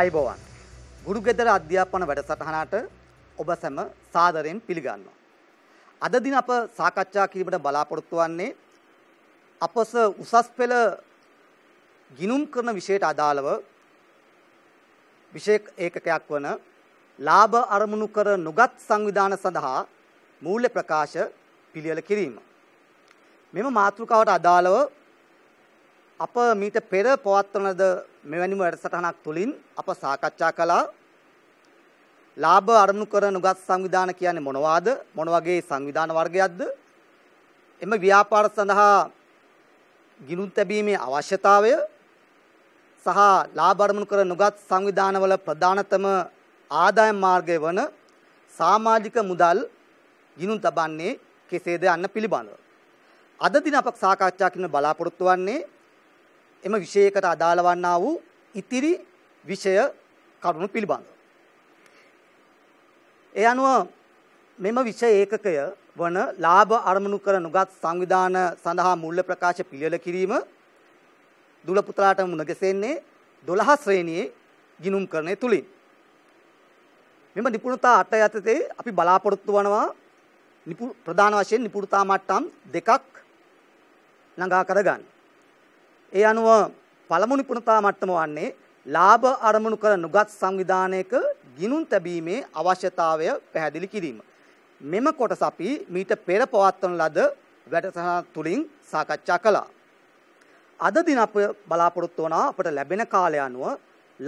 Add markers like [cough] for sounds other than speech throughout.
අයිබෝවන් ගුරුගෙදර අධ්‍යාපන වැඩසටහනට ඔබ සැම සාදරයෙන් පිළිගන්නවා. අද දින අප සාකච්ඡා කිරීමට බලාපොරොත්තු වන්නේ අපස උසස් පෙළ ගිනුම් කරන විෂයට අදාළව විෂය ඒකකයක් වන ලාභ අරමුණු කර නොගත් සංවිධාන සඳහා මූල්‍ය ප්‍රකාශ පිළියෙල කිරීම. මෙම මාතෘකාවට අදාළව අප මීට පෙර පවත්වනද මෙවැනිම වැඩසටහනක් තුළින් අප සාකච්ඡා කළා ලාභ අරමුණු කර නුගත් සංවිධාන කියන්නේ මොනවාද මොන වගේ සංවිධාන වර්ගයක්ද එම ව්‍යාපාර සඳහා ගිණුම් තැබීමේ අවශ්‍යතාවය සහ ලාභ අරමුණු කර නුගත් සංවිධානවල ප්‍රධානතම ආදායම් මාර්ගය වන සමාජික මුදල් ගිණුම් තබන්නේ කෙසේද යන්න පිළිබඳව අද දින අප සාකච්ඡා කරන බලාපොරොත්තු වෙන්නේ එම විෂයයකට අදාළ වන්නා වූ ඉතිරි විෂය කරුණු පිළිබඳව. ඒ අනුව මෙම විෂය ඒකකය වන ලාභ අරමුණු කර නුගත් සංවිධාන සඳහා මුල්‍ය ප්‍රකාශ පිළියෙල කිරීම දුල පුතලාට මුණගැසෙන්නේ 12 ශ්‍රේණියේ ගිණුම් කරණය තුලින්. මෙම නිපුණතා අට යටතේ අපි බලාපොරොත්තු වනවා ප්‍රධාන වශයෙන් නිපුණතා මට්ටම් දෙකක් ළඟා කරගන්න. ඒ අනුව පළමුනි පුනතා මට්ටම වන්නේ ලාභ අරමුණු කර නුගත් සංවිධානයක ගිනුම් තැබීමේ අවශ්‍යතාවය පැහැදිලි කිරීම. මෙම කොටස අපි මීට පෙර පවත්වන ලද වැඩසටහන තුලින් සාකච්ඡා කළා. අද දින අප බලාපොරොත්තු වන අපට ලැබෙන කාලය අනුව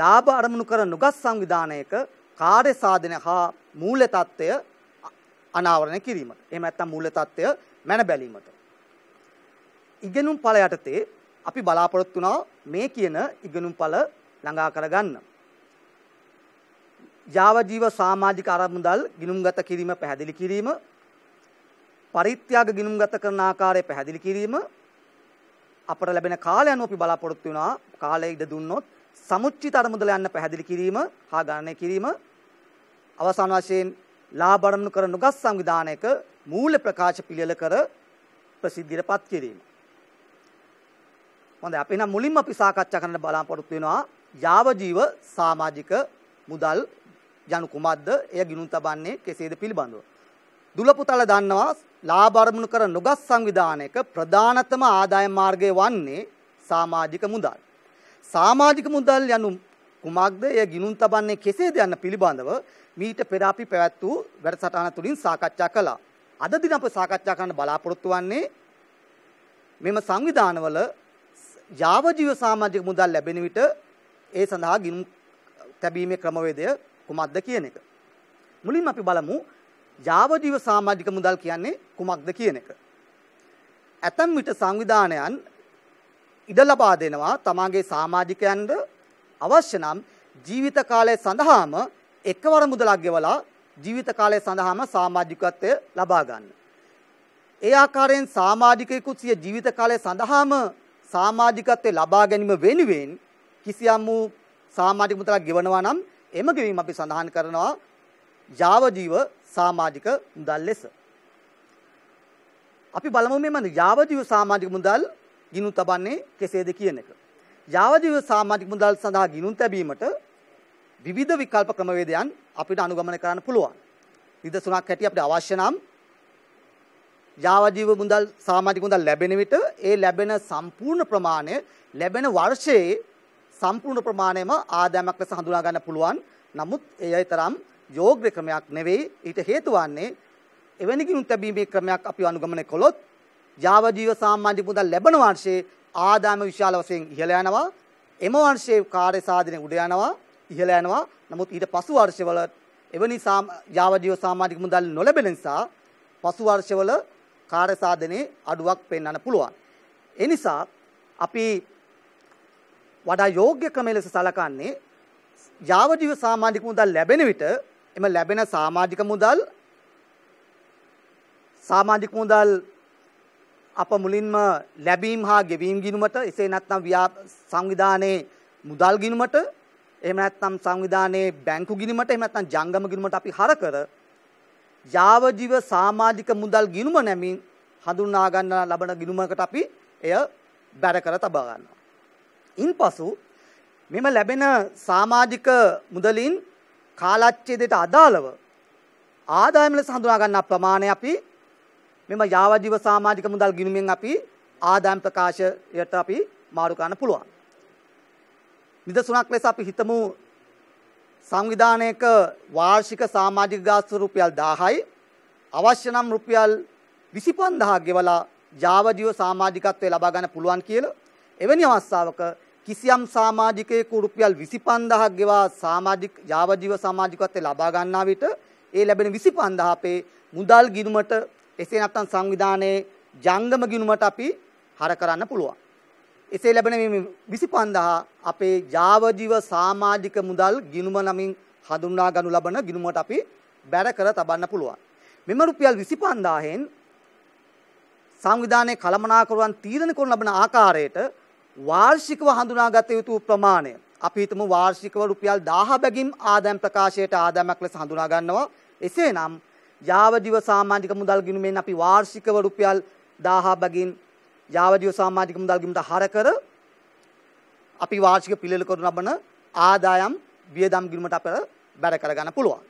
ලාභ අරමුණු කර නුගත් සංවිධානයක කාර්ය සාධන හා මූල්‍ය தত্ত্বය අනාවරණය කිරීමට. එහෙම නැත්නම් මූල්‍ය தত্ত্বය මැන බැලීමට. ඉගෙනුම් ඵල යටතේ අපි බලාපොරොත්තු මේ කියන ඉගෙනුම්ඵල ළඟා කරගන්න. ජාවජීව සමාජික අරමුදල් ගිනුම්ගත කිරීම පැහැදිලි කිරීම පරිත්‍යාග ගිනුම්ගත කරන ආකාරය පැහැදිලි කිරීම අපට ලැබෙන කාලය අනුව අපි බලාපොරොත්තු වෙනවා කාලය ඉද දුන්නොත් සමුච්චිත අරමුදල යන්න පැහැදිලි කිරීම හා ගණනය කිරීම අවසාන වශයෙන් ලාභ අරමුණු කර නුගස් සංවිධානයක මූල්‍ය ප්‍රකාශ පිළියෙල කර ප්‍රසිද්ධියටපත් කිරීම හොඳයි අපි එහෙනම් මුලින්ම අපි සාකච්ඡා කරන්න බලාපොරොත්තු වෙනවා යාව ජීව සමාජික මුදල් යනු කුමක්ද? එය ගිනුම් තබන්නේ කෙසේද පිළිබඳව. දුලපුතල දන්නවා ලාභ අරමුණු කර නොගත් සංවිධානයක ප්‍රධානතම ආදායම් මාර්ගය වන්නේ සමාජික මුදල්. සමාජික මුදල් යනු කුමක්ද? එය ගිනුම් තබන්නේ කෙසේද යන පිළිබඳව මීට පෙර අපි පැවැත් වූ වැඩසටහන තුළින් සාකච්ඡා කළා. අද දින අප සාකච්ඡා කරන්න බලාපොරොත්තු වෙන්නේ මෙම සංවිධානවල යාවජීව සමාජික මුදල් ලැබෙන විට ඒ සඳහා ගිණුම් තැබීමේ ක්‍රමවේදය කුමක්ද කියන එක. මුලින්ම අපි බලමු යාවජීව සමාජික මුදල් කියන්නේ කුමක්ද කියන එක. ඇතම් විට සංවිධානයන් ඉඩ ලබා දෙනවා තමාගේ සමාජිකයන්ට අවශ්‍ය නම් ජීවිත කාලය සඳහාම එකවර මුදලක් ගෙවලා ජීවිත කාලය සඳහාම සමාජිකත්වය ලබා ගන්න. ඒ ආකාරයෙන් සමාජිකයෙකු සිය ජීවිත කාලය සඳහාම සමාජිකත්වයේ ලබා ගැනීම වෙනුවෙන් කිසියම් වූ සමාජික මුදලක් ගෙවනවා නම් එම ගෙවීම අපි සඳහන් කරනවා යාවජීව සමාජික මුදල් ලෙස. අපි බලමු මේ මන යාවජීව සමාජික මුදල් ගිනු තබන්නේ කෙසේද කියන එක. යාවජීව සමාජික මුදල් සඳහා ගිනුම් තැබීමට විවිධ විකල්ප ක්‍රමවේදයන් අපිට අනුගමනය කරන්න පුළුවන්. විදසුණක් හැටියට අපිට අවශ්‍ය නම් ජාවජීව මුදල් සාමාජික මුදල් ලැබෙන විට ඒ ලැබෙන සම්පූර්ණ ප්‍රමාණය ලැබෙන වර්ෂයේ සම්පූර්ණ ප්‍රමාණයම ආදායමක් ලෙස හඳුනා ගන්න පුළුවන්. නමුත් එයයි තරම් යෝග්‍ය ක්‍රමයක් නෙවෙයි. ඊට හේතු වන්නේ එවැනි ගිණුම් තැබීමේ ක්‍රමයක් අපි අනුගමනය කළොත් ජාවජීව සාමාජික මුදල් ලැබෙන වර්ෂයේ ආදායම විශාල වශයෙන් ඉහළ යනවා. එම වර්ෂයේ කාර්ය සාධනය උඩ යනවා, ඉහළ යනවා. නමුත් ඊට පසු වර්ෂවල එවැනි ජාවජීව සාමාජික මුදල් නොලැබෙන නිසා පසු වර්ෂවල කාර්යසාධනයේ අඩුවක් පෙන්වන්න පුළුවන්. ඒ නිසා අපි වඩා යෝග්‍ය ක්‍රම ලෙස සලකන්නේ යාවජීව සමාජික මුදල් ලැබෙන විට එම ලැබෙන සමාජික මුදල් සමාජික මුදල් අප මුලින්ම ලැබීම් හා ගෙවීම් ගිණුමට එසේ නැත්නම් සංවිධානයේ මුදල් ගිණුමට එහෙම නැත්නම් සංවිධානයේ බැංකු ගිණුමට එහෙම නැත්නම් ජංගම ගිණුමට අපි හර කර යාවජීව සමාජික මුදල් ගිණුම නැමින් හඳුනා ගන්න ලබන ගිණුමකට අපි එය බැර කර තබා ගන්නවා. ඉන්පසු මෙම ලැබෙන සමාජික මුදලින් කාලච්ඡේදයට අදාළව ආදායම ලෙස හඳුනා ගන්න ප්‍රමාණය අපි මෙම යාවජීව සමාජික මුදල් ගිණුමෙන් අපි ආදායම් ප්‍රකාශයට අපි මාරු කරන්න පුළුවන්. නිදසුණක් ලෙස අපි හිතමු සංවිධානයක වාර්ෂික සමාජික ගාස්තු රුපියල් 1000යි අවශ්‍ය නම් රුපියල් 25000ක් ගෙවලා ජාවදීව සමාජිකත්වයේ ලබා ගන්න පුළුවන් කියලා එවැනි අවස්ථාවක කිසියම් සමාජිකයෙකු රුපියල් 25000ක් ගෙවා සමාජික ජාවදීව සමාජිකත්වයේ ලබා ගන්නා විට ඒ ලැබෙන 25000 අපේ මුදල් ගිණුමට එසේ නැත්නම් සංවිධානයේ ජංගම ගිණුමට අපි හර කරන්න පුළුවන්. එසේ ලැබෙන මේ 25000 අපේ ජාවජීව සමාජික මුදල් ගිණුම නමින් හඳුන්වා ගනු ලබන ගිණුමට අපි බැර කර තබන්න පුළුවන්. මෙම රුපියල් 25000න් සංවිධානයේ කළමනාකරුවන් තීරණය කරන ලබන ආකාරයට වාර්ෂිකව හඳුනාගත යුතු ප්‍රමාණය අපි හිතමු වාර්ෂිකව රුපියල් 1000 බැගින් ආදායම් ප්‍රකාශයට ආදායමක් ලෙස හඳුනා ගන්නවා. එසේනම් යාවදිව සමාජික මුදල් ගිණුමෙන් අපි වාර්ෂිකව රුපියල් 1000 බැගින් ජාවදීය සාමාජික මුදල් ගිමට හරකර අපි වාර්ෂික පිළිල කරනු ලබන ආදායම් වියදම් ගිණුමට අපර බැර කරගන්න පුළුවන්.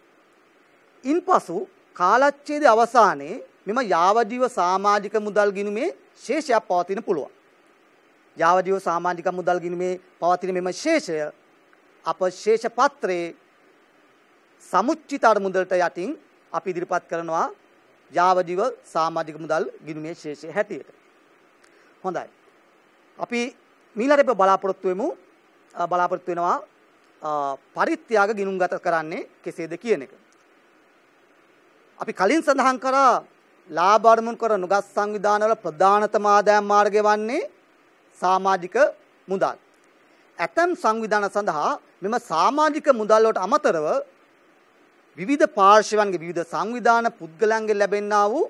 ඉන්පසු කාලච්ඡේදයේ අවසානයේ මෙම යාවදීව සමාජික මුදල් ගිණුමේ ශේෂයක් පවතින පුළුවන්. යාවදීව සමාජික මුදල් ගිණුමේ පවතින මෙම ශේෂය අප ශේෂ පත්‍රයේ සමුච්චිත අරමුදලට යටින් අපි ඉදිරිපත් කරනවා යාවදීව සමාජික මුදල් ගිණුමේ ශේෂය හැටියට. හොඳයි. අපි මීළඟට බලාපොරොත්තු වෙමු බලාපොරොත්තු වෙනවා පරිත්‍යාග ගිනුම්ගත කරන්නේ කෙසේද කියන එක. අපි කලින් සඳහන් කරා ලාභ අරමුණු කර නුගස් සංවිධානවල ප්‍රධානතම ආදායම් මාර්ගය වන්නේ සමාජික මුදල්. ඇතම් සංවිධාන සඳහා මෙම සමාජික මුදල් වලට අමතරව විවිධ පාර්ශවයන්ගේ විවිධ සංවිධාන පුද්ගලයන්ගෙන් ලැබෙන්නා වූ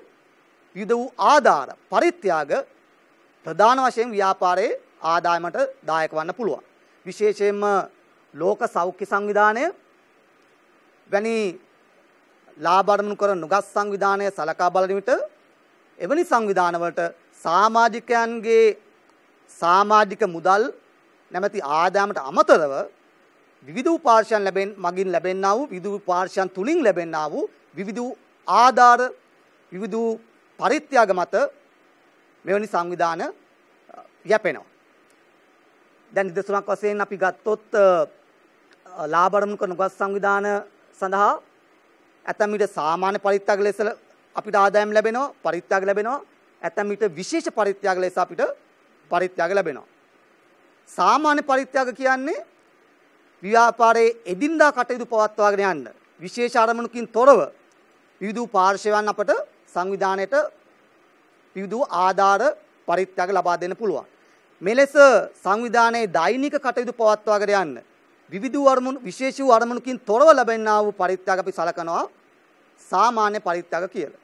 විවිධ වූ ආධාර පරිත්‍යාග ප්‍රධාන වශයෙන් ව්‍යාපාරයේ ආදායමට දායක වන්න පුළුවන්. විශේෂයෙන්ම ලෝක සෞඛ්‍ය සංවිධානය වැනි ලාභ අරමුණු කරන නුගස් සංවිධානය සලකා බලන විට එවැනි සංවිධානවලට සමාජිකයන්ගේ සමාජික මුදල් නැමැති ආදායමට අමතරව විවිධ උපාර්ශයන් ලැබෙන් මගින් ලැබෙන්නා වූ විවිධ උපාර්ශයන් තුලින් ලැබෙන්නා වූ විවිධ ආධාර විවිධ පරිත්‍යාග මත මෙවැනි සංවිධාන යැපෙනවා. දැන් නිදසුනක් වශයෙන් අපි ගත්තොත් ලාභරමුක නුගස් සංවිධාන සඳහා ඇතැම් විට සාමාන්‍ය පරිත්‍යාග ලෙස අපිට ආදායම් ලැබෙනවා පරිත්‍යාග ලැබෙනවා ඇතැම් විට විශේෂ පරිත්‍යාග ලෙස අපිට පරිත්‍යාග ලැබෙනවා සාමාන්‍ය පරිත්‍යාග කියන්නේ ව්‍යාපාරයේ එදින්දා කටයුතු පවත්වාගෙන යන්න විශේෂ අරමුණකින් තොරව විවිධ පාර්ශවයන් අපට සංවිධානයට විවිධ ආධාර පරිත්‍යාග ලබා දෙන්න පුළුවන්. මෙලෙස සංවිධානයේ දෛනික කටයුතු පවත්වාගෙන යන්න විවිධ වර්මුණු විශේෂ වූ අරමුණකින් තොරව ලැබෙනා වූ පරිත්‍යාග අපි සලකනවා සාමාන්‍ය පරිත්‍යාග කියලා.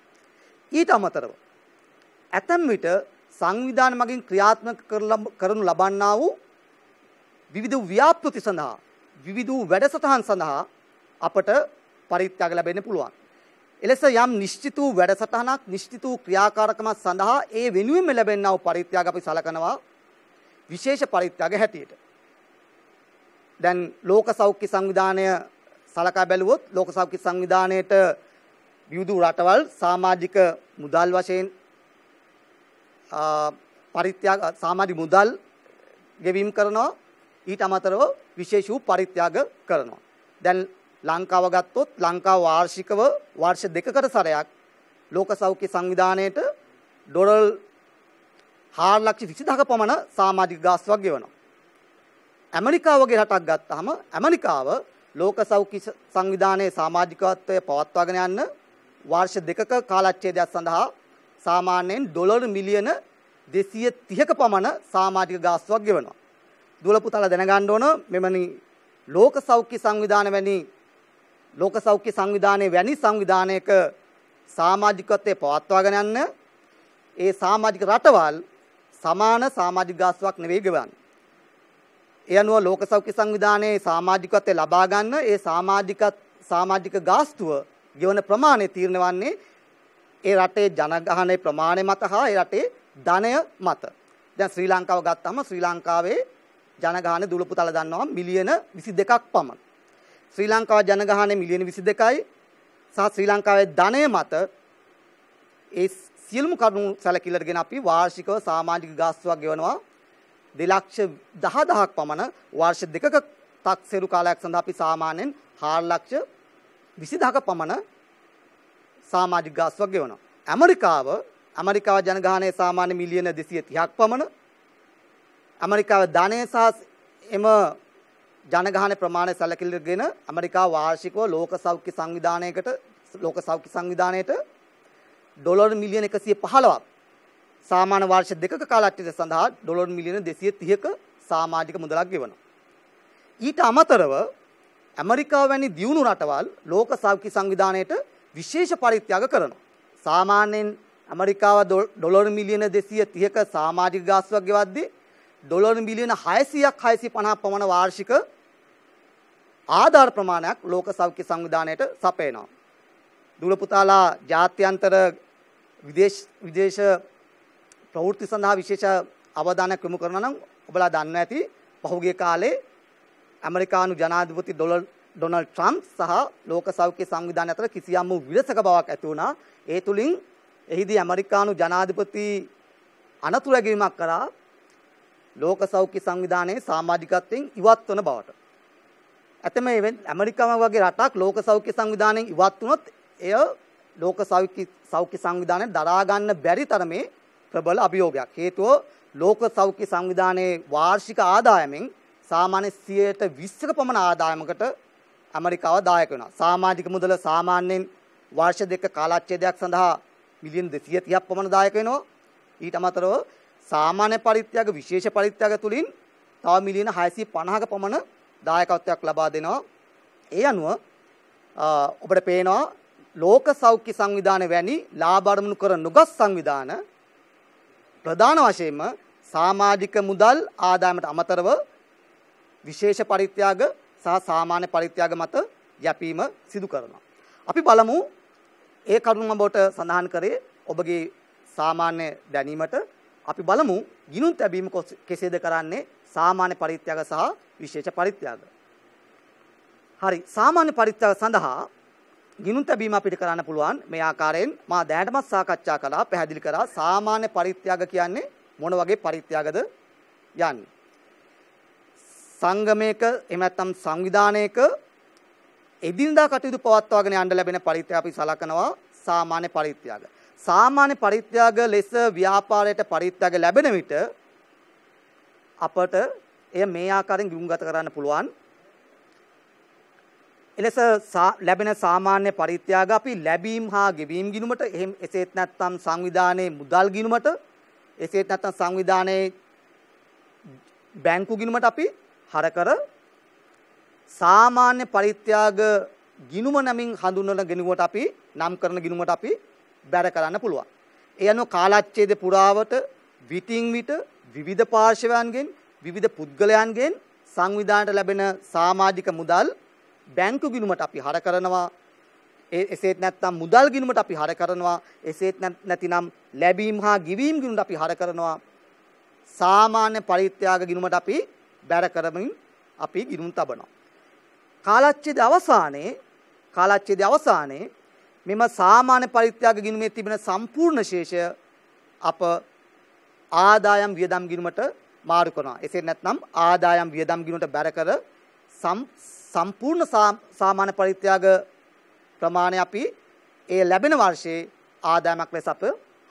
ඊට අමතරව ඇතැම් විට සංවිධාන මගින් ක්‍රියාත්මක කරනු ලබන්නා වූ විවිධ ව්‍යාපෘති සඳහා විවිධ වැඩසටහන් සඳහා අපට පරිත්‍යාග ලැබෙන්න පුළුවන්. එලෙස යම් නිශ්චිත වූ වැඩසටහනක් නිශ්චිත වූ ක්‍රියාකාරකමක් සඳහා ඒ වෙනුවෙන්ම ලැබෙනා වූ පරිත්‍යාග අපි සලකනවා විශේෂ පරිත්‍යාග හැටියට. දැන් ලෝක සෞඛ්‍ය සංවිධානය සලකා බැලුවොත් ලෝක සෞඛ්‍ය සංවිධානයේට විවිධ රටවල් සමාජික මුදල් වශයෙන් පරිත්‍යාග සමාජික මුදල් ගෙවීම් කරනවා ඊට අමතරව විශේෂ වූ පරිත්‍යාග කරනවා. දැන් ලංකාව ගත්තොත් ලංකාව වාර්ෂිකව වර්ෂ දෙකකට සැරයක් ලෝක සෞඛ්‍ය සංවිධානයේට ඩොලර් 4.20000ක පමණ සමාජික ගාස්තුවක් ගෙවනවා. ඇමරිකාව වගේ රටක් ගත්තාම ඇමරිකාව ලෝක සෞඛ්‍ය සංවිධානයේ සමාජිකත්වය පවත්වාගෙන යන්න වර්ෂ දෙකක කාලච්ඡේදයක් සඳහා සාමාන්‍යයෙන් ඩොලර් මිලියන 230ක පමණ සමාජික ගාස්තුවක් ගෙවනවා. දුවලපුතල දැනගන්න ඕන මෙමනි ලෝක සෞඛ්‍ය සංවිධාන වැනි ලෝක සෞඛ්‍ය සංවිධානයේ වැනි සංවිධානයක සමාජිකත්වයේ පවත්වාගෙන යන්න ඒ සමාජික රටවල් සමාන සමාජික ගාස්තුවක් නෙවෙයි ගෙවන්නේ. ඒ අනුව ලෝක සෞඛ්‍ය සංවිධානයේ සමාජිකත්වය ලබා ගන්න ඒ සමාජික සමාජික ගාස්තුව ගෙවන ප්‍රමාණය තීරණය වන්නේ ඒ රටේ ජනගහනයේ ප්‍රමාණය මත හා ඒ රටේ ධනය මත. දැන් ශ්‍රී ලංකාව ගත්තම ශ්‍රී ලංකාවේ ජනගහන දුලපුතල දන්නවා මිලියන 22ක් පමණ. ශ්‍රී ලංකාව ජනගහනය මිලියන 22යි සහ ශ්‍රී ලංකාවේ ධනය මත ඒ සියලුම කරුණු සැලකිල්ලටගෙන අපි වාර්ෂිකව සාමාජික ගාස්තුවක් ගෙවනවා 2,10,000ක් පමණ වර්ෂ දෙකක තක්සේරු කාලයක් සඳහා අපි සාමාන්‍යයෙන් 4,20,000ක පමණ සාමාජික ගාස්තුවක් ගෙවනවා. ඇමරිකාව ඇමරිකාව ජනගහනය සාමාන්‍ය මිලියන 230ක් පමණ ඇමරිකාවේ ධනය සහ එම ජනගහන ප්‍රමාණය සැලකිලිගෙන ඇමරිකා වාර්ෂිකව ලෝක සෞඛ්‍ය සංවිධානයකට ලෝක සෞඛ්‍ය සංවිධානයට ඩොලර් මිලියන 115ක් සාමාන්‍ය වර්ෂ දෙකක කාලච්ඡේදය සඳහා ඩොලර් මිලියන 230ක සමාජික මුදලක් ගෙවනවා. ඊට අමතරව ඇමරිකාව වැනි දියුණු රටවල් ලෝක සෞඛ්‍ය සංවිධානයට විශේෂ පරිත්‍යාග කරනවා. සාමාන්‍යයෙන් ඇමරිකාව ඩොලර් මිලියන 230ක සමාජික ගාස්තුවක් ගෙවද්දී ඩොලර් මිලියන 600ක් 650ක් පමණ වාර්ෂික ආධාර ප්‍රමාණයක් ලෝක සෞඛ්‍ය සංවිධානයට සපයනවා. දුල පුතාලා ජාත්‍යන්තර විදේශ විදේශ ප්‍රවෘත්ති සඳහා විශේෂ අවධානයක් යොමු කරනවා නම් ඔබලා දන්නවා ඇති පහුගිය කාලේ ඇමරිකානු ජනාධිපති ඩොනල්ඩ් ට්‍රම්ප් සහ ලෝක සෞඛ්‍ය සංවිධානය අතර කිසියම් වූ විලසක බවක් ඇති වුණා. ඒ තුලින් එහිදී ඇමරිකානු ජනාධිපති අනතුරු ඇගීමක් කරා ලෝක සෞඛ්‍ය සංවිධානයේ සමාජිකත්වයෙන් ඉවත් වන බවට. ඇතම ඇමරිකාව වගේ රටක් ලෝක සෞඛ්‍ය සංවිධානයෙන් ඉවත් වුණොත් එය ලෝක සෞඛ්‍ය සෞඛ්‍ය සංවිධානය දරා ගන්න බැරි තරමේ ප්‍රබල අභියෝගයක්. හේතුව ලෝක සෞඛ්‍ය සංවිධානයේ වාර්ෂික ආදායමෙන් සාමාන්‍ය 120ක පමණ ආදායමකට ඇමරිකාව දායක වෙනවා. සමාජික මුදල සාමාන්‍යයෙන් වර්ෂ දෙක කාලච්ඡේදයක් සඳහා මිලියන 230ක් පමණ දායක වෙනවා. ඊට අමතරව සාමාන්‍ය පරිත්‍යාග විශේෂ පරිත්‍යාග තුලින් තව මිලියන 650ක පමණ දායකත්වයක් ලබා දෙනවා. ඒ අනුව ඔබට පේනවා ලෝක සෞඛ්‍ය සංවිධාන වැනි ලාභ අරමුණු කර නොගත් සංවිධාන ප්‍රධාන වශයෙන්ම සමාජික මුදල් ආදායමට අමතරව විශේෂ පරිත්‍යාග සහ සාමාන්‍ය පරිත්‍යාග මත යැපීම සිදු කරනවා. අපි බලමු ඒ කරුණ ඔබට සඳහන් කරේ ඔබගේ සාමාන්‍ය දැනීමට අපි බලමු ගිනුම් තැබීම කෙසේද කරන්නේ සාමාන්‍ය පරිත්‍යාග සහ විශේෂ පරිත්‍යාග. හරි සාමාන්‍ය පරිත්‍යාග සඳහා ගිනුම් තැබීම අපිට කරන්න පුළුවන් මේ ආකාරයෙන් මා දැනටමත් සාකච්ඡා කළා පැහැදිලි කරා සාමාන්‍ය පරිත්‍යාග කියන්නේ මොන වගේ පරිත්‍යාගද යන්නේ. සංගමයක එහෙම නැත්නම් සංවිධානයක එදිනදා කටයුතු පවත්වාගෙන යන්න ලැබෙන පරිත්‍යාග අපි සලකනවා සාමාන්‍ය පරිත්‍යාග. සාමාන්‍ය පරිත්‍යාග ලෙස ව්‍යාපාරයට පරිත්‍යාග ලැබෙන විට අපට එය මේ ආකාරයෙන් ගිනුම්ගත කරන්න පුළුවන්. එලෙස ලැබෙන සාමාන්‍ය පරිත්‍යාග අපි ලැබීම් හා ගෙවීම් ගිණුමට එහෙම එසේත් නැත්නම් සංවිධානයේ මුදල් ගිණුමට එසේත් නැත්නම් සංවිධානයේ බැංකු ගිණුමට අපි හර කර සාමාන්‍ය පරිත්‍යාග ගිණුම නමින් හඳුන්වන ගිණුමට අපි නම් කරන ගිණුමට අපි බැර කරන්න පුළුවන්. ඒ අනුව කාලච්ඡේද පුරාවට විටින් විට විවිධ පාර්ශවයන්ගෙන් විවිධ පුද්ගලයන්ගෙන් සංවිධානයට ලැබෙන සමාජික මුදල් බැංකු ගිණුමට අපි හර කරනවා. එසේත් නැත්නම් මුදල් ගිණුමට අපි හර කරනවා. එසේත් නැතිනම් ලැබීම් හා ගෙවීම් ගිණුමට අපි හර කරනවා. සාමාන්‍ය පරිත්‍යාග ගිණුමට අපි බැර කරමින් අපි ගිණුම් තබනවා. කාලච්ඡේද අවසානයේ කාලච්ඡේද අවසානයේ මෙම සාමාන්‍ය පරිත්‍යාග ගිණුමේ තිබෙන සම්පූර්ණ ශේෂය අප ආදායම් වියදම් ගිණුමට මාරු කරනවා. එසේ නැත්නම් ආදායම් වියදම් ගිණුමට බැර කර සම්පූර්ණ සාමාන්‍ය පරිත්‍යාග ප්‍රමාණය අපි ඒ ලැබෙන වර්ෂයේ ආදායමක් ලෙස අප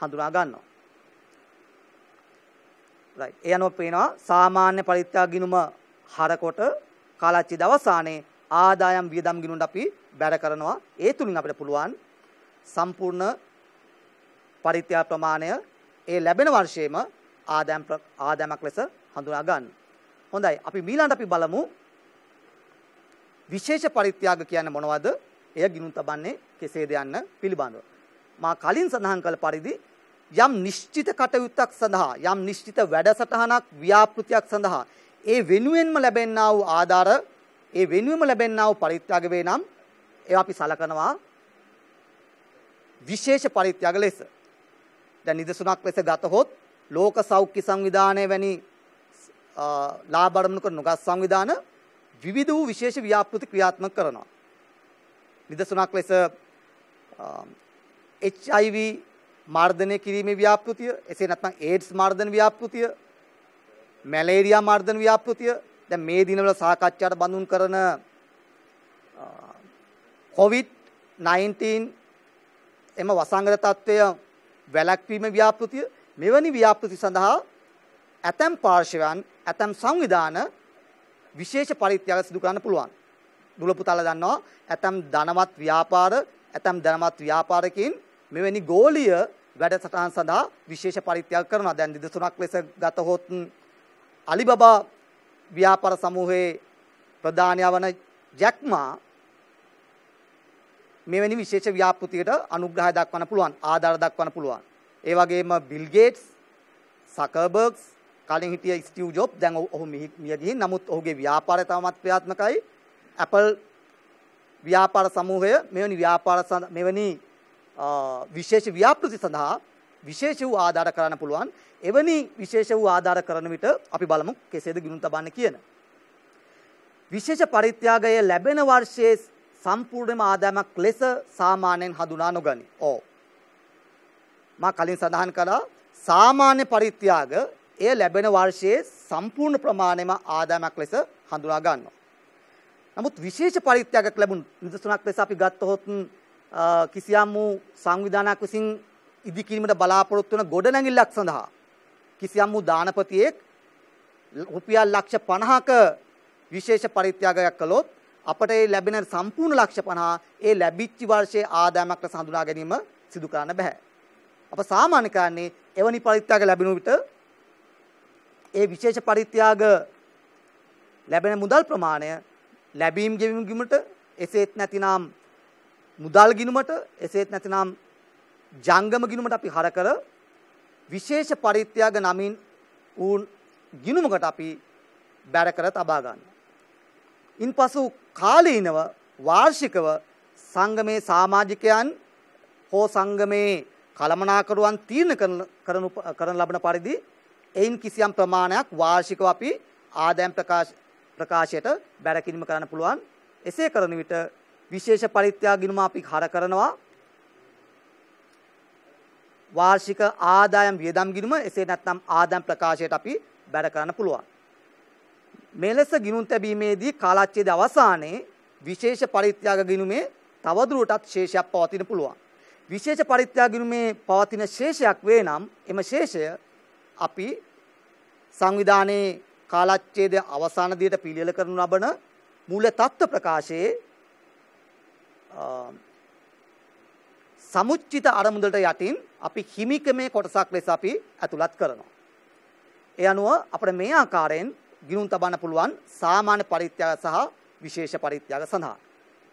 හඳුනා ගන්නවා. right. ඒ අනුව පේනවා සාමාන්‍ය පරිත්‍යාග ගිණුම හරකොට කාලච්ඡේද අවසානයේ ආදායම් වියදම් ගිණුම්ට අපි බැර කරනවා. ඒ තුලින් අපිට පුළුවන් සම්පූර්ණ පරිත්‍යාග ප්‍රමාණය ඒ ලැබෙන වර්ෂයේම ආදායම් ආදායමක් ලෙස හඳුනා ගන්න. හොඳයි. අපි මීළඟට අපි බලමු විශේෂ පරිත්‍යාග කියන්නේ මොනවද? එය ගිණුම් තබන්නේ කෙසේද යන්න පිළිබඳව. මා කලින් සඳහන් කළ පරිදි යම් නිශ්චිත කටයුත්තක් සඳහා යම් නිශ්චිත වැඩසටහනක් ව්‍යාපෘතියක් සඳහා ඒ වෙනුවෙන්ම ලැබෙන්නා වූ ආධාර ඒ වෙනුවෙම ලැබෙන්නා වූ පරිත්‍යාග වේ නම් ඒවා අපි සලකනවා විශේෂ පරිත්‍යාග ලෙස. දැන් නිදසුණක් ලෙස ගතහොත් ලෝක සෞඛ්‍ය සංවිධානය වැනි ලාභ අරමුණු කරන ගස් සංවිධාන විවිධ වූ විශේෂ ව්‍යාපෘති ක්‍රියාත්මක කරනවා. නිදසුණක් ලෙස HIV මර්ධනය කිරීමේ ව්‍යාපෘතිය, එසේ නැත්නම් AIDS මර්ධන ව්‍යාපෘතිය, මැලේරියා මර්ධන ව්‍යාපෘතිය දැන් මේ දිනවල සාකච්ඡාට බඳුන් කරන COVID 19 එම වසංගත తත්වය වැළැක්වීම ව්‍යාපෘතිය මෙවැනි ව්‍යාපෘති සඳහා ඇතම් පාර්ශවයන් ඇතම් සංවිධාන විශේෂ පරිත්‍යාග සිදු කරන්න පුළුවන්. දුලපුතල දන්නවා ඇතම් ධනවත් ව්‍යාපාර ඇතම් ධනවත් ව්‍යාපාරකින් මෙවැනි ගෝලීය වැඩසටහන් සඳහා විශේෂ පරිත්‍යාග කරනවා. දැන් දින තුනක් ලෙස ගතහොත් අලිබබා ව්‍යාපාර සමූහයේ ප්‍රධානයා වන ජැක්මා මෙවැනි විශේෂ ව්‍යාපෘතියකට අනුග්‍රහය දක්වන්න පුළුවන් ආධාර දක්වන්න පුළුවන්. ඒ වගේම බිල් ගේට්ස්, සකර්බර්ග්ස් කලින් හිටිය ස්ටිව් ජොබ් දැන් ඔහු මිය ගිහින් නමුත් ඔහුගේ ව්‍යාපාරය තවමත් ක්‍රියාත්මකයි. Apple ව්‍යාපාර සමූහය මෙවැනි ව්‍යාපාර මෙවැනි විශේෂ ව්‍යාපෘති සඳහා විශේෂ වූ ආධාර කරන්න පුළුවන්. එවැනි විශේෂ වූ ආධාර කරන විට අපි බලමු කෙසේද ගිනුම් තබන්න කියන. විශේෂ පරිත්‍යාගය ලැබෙන වර්ෂයේ සම්පූර්ණම ආදායමක් ලෙස සාමාන්‍යයෙන් හඳුනා නොගනී. ඕ. මා කලින් සඳහන් කළා සාමාන්‍ය පරිත්‍යාග එය ලැබෙන වර්ෂයේ සම්පූර්ණ ප්‍රමාණයම ආදායමක් ලෙස හඳුනා ගන්නවා. නමුත් විශේෂ පරිත්‍යාගයක් ලැබුණු නිදසුනක් ලෙස අපි ගත්තහොත් කිසියම් වූ සංවිධානයක් විසින් ඉදිකිරීමට බලාපොරොත්තු වන ගොඩනැගිල්ලක් සඳහා කිසියම් වූ දානපතියෙක් රුපියල් ලක්ෂ 50ක විශේෂ පරිත්‍යාගයක් කළොත් අපට ඒ ලැබෙන සම්පූර්ණ ලක්ෂ 50 ඒ ලැබිච්ච වර්ෂයේ ආදායමක් ලෙස හඳුනා ගැනීම සිදු කරන්න බෑ. අප සාමාන්‍ය කරන්නේ එවැනි පරිත්‍යාග ලැබෙන විට ඒ විශේෂ පරිත්‍යාග ලැබෙන මුදල් ප්‍රමාණය ලැබීම් ගෙවීම් ගිමුට එසේත් නැතිනම් මුදල් ගිණුමට එසේත් නැතිනම් ජංගම ගිණුමට අපි හර කර විශේෂ පරිත්‍යාග නමින් ඌන් ගිණුමකට අපි බැර කර තබා ගන්නවා. ඉන්පසු කාලීනව වාර්ෂිකව සංගමේ සමාජිකයන් හෝ සංගමේ කළමනාකරුවන් තීරණ කරන කරන ලබන පරිදි එයින් කිසියම් ප්‍රමාණයක් වාර්ෂිකව අපි ආදායම් ප්‍රකාශ ප්‍රකාශයට බැර කිරීම කරන්න පුළුවන්. එසේ කරන විට විශේෂ පරිත්‍යාග ගිණුම අපි හර කරනවා. වාර්ෂික ආදායම් වියදම් ගිණුම එසේ නැත්නම් ආදායම් ප්‍රකාශයට අපි බැර කරන්න පුළුවන්. මෙලෙස ගිණුම් තැබීමේදී කාලච්ඡේද අවසානයේ විශේෂ පරිත්‍යාග ගිණුමේ තවදුරටත් ශේෂයක් පවතින පුළුවන්. විශේෂ පරිත්‍යාග ගිණුමේ පවතින ශේෂයක් වේ නම් එම ශේෂය අපි සංවිධානයේ කාලච්ඡේද අවසාන දියට පිළියෙල කරනු ලබන මූල තත්ත්ව ප්‍රකාශයේ සමුච්චිත අරමුදලට යටින් අපි හිමිකමේ කොටසක් ලෙස අපි ඇතුළත් කරනවා. ඒ අනුව අපිට මේ ආකාරයෙන් ගිනුම් තබන්න පුළුවන් සාමාන්‍ය පරිත්‍යාග සහ විශේෂ පරිත්‍යාග සඳහා.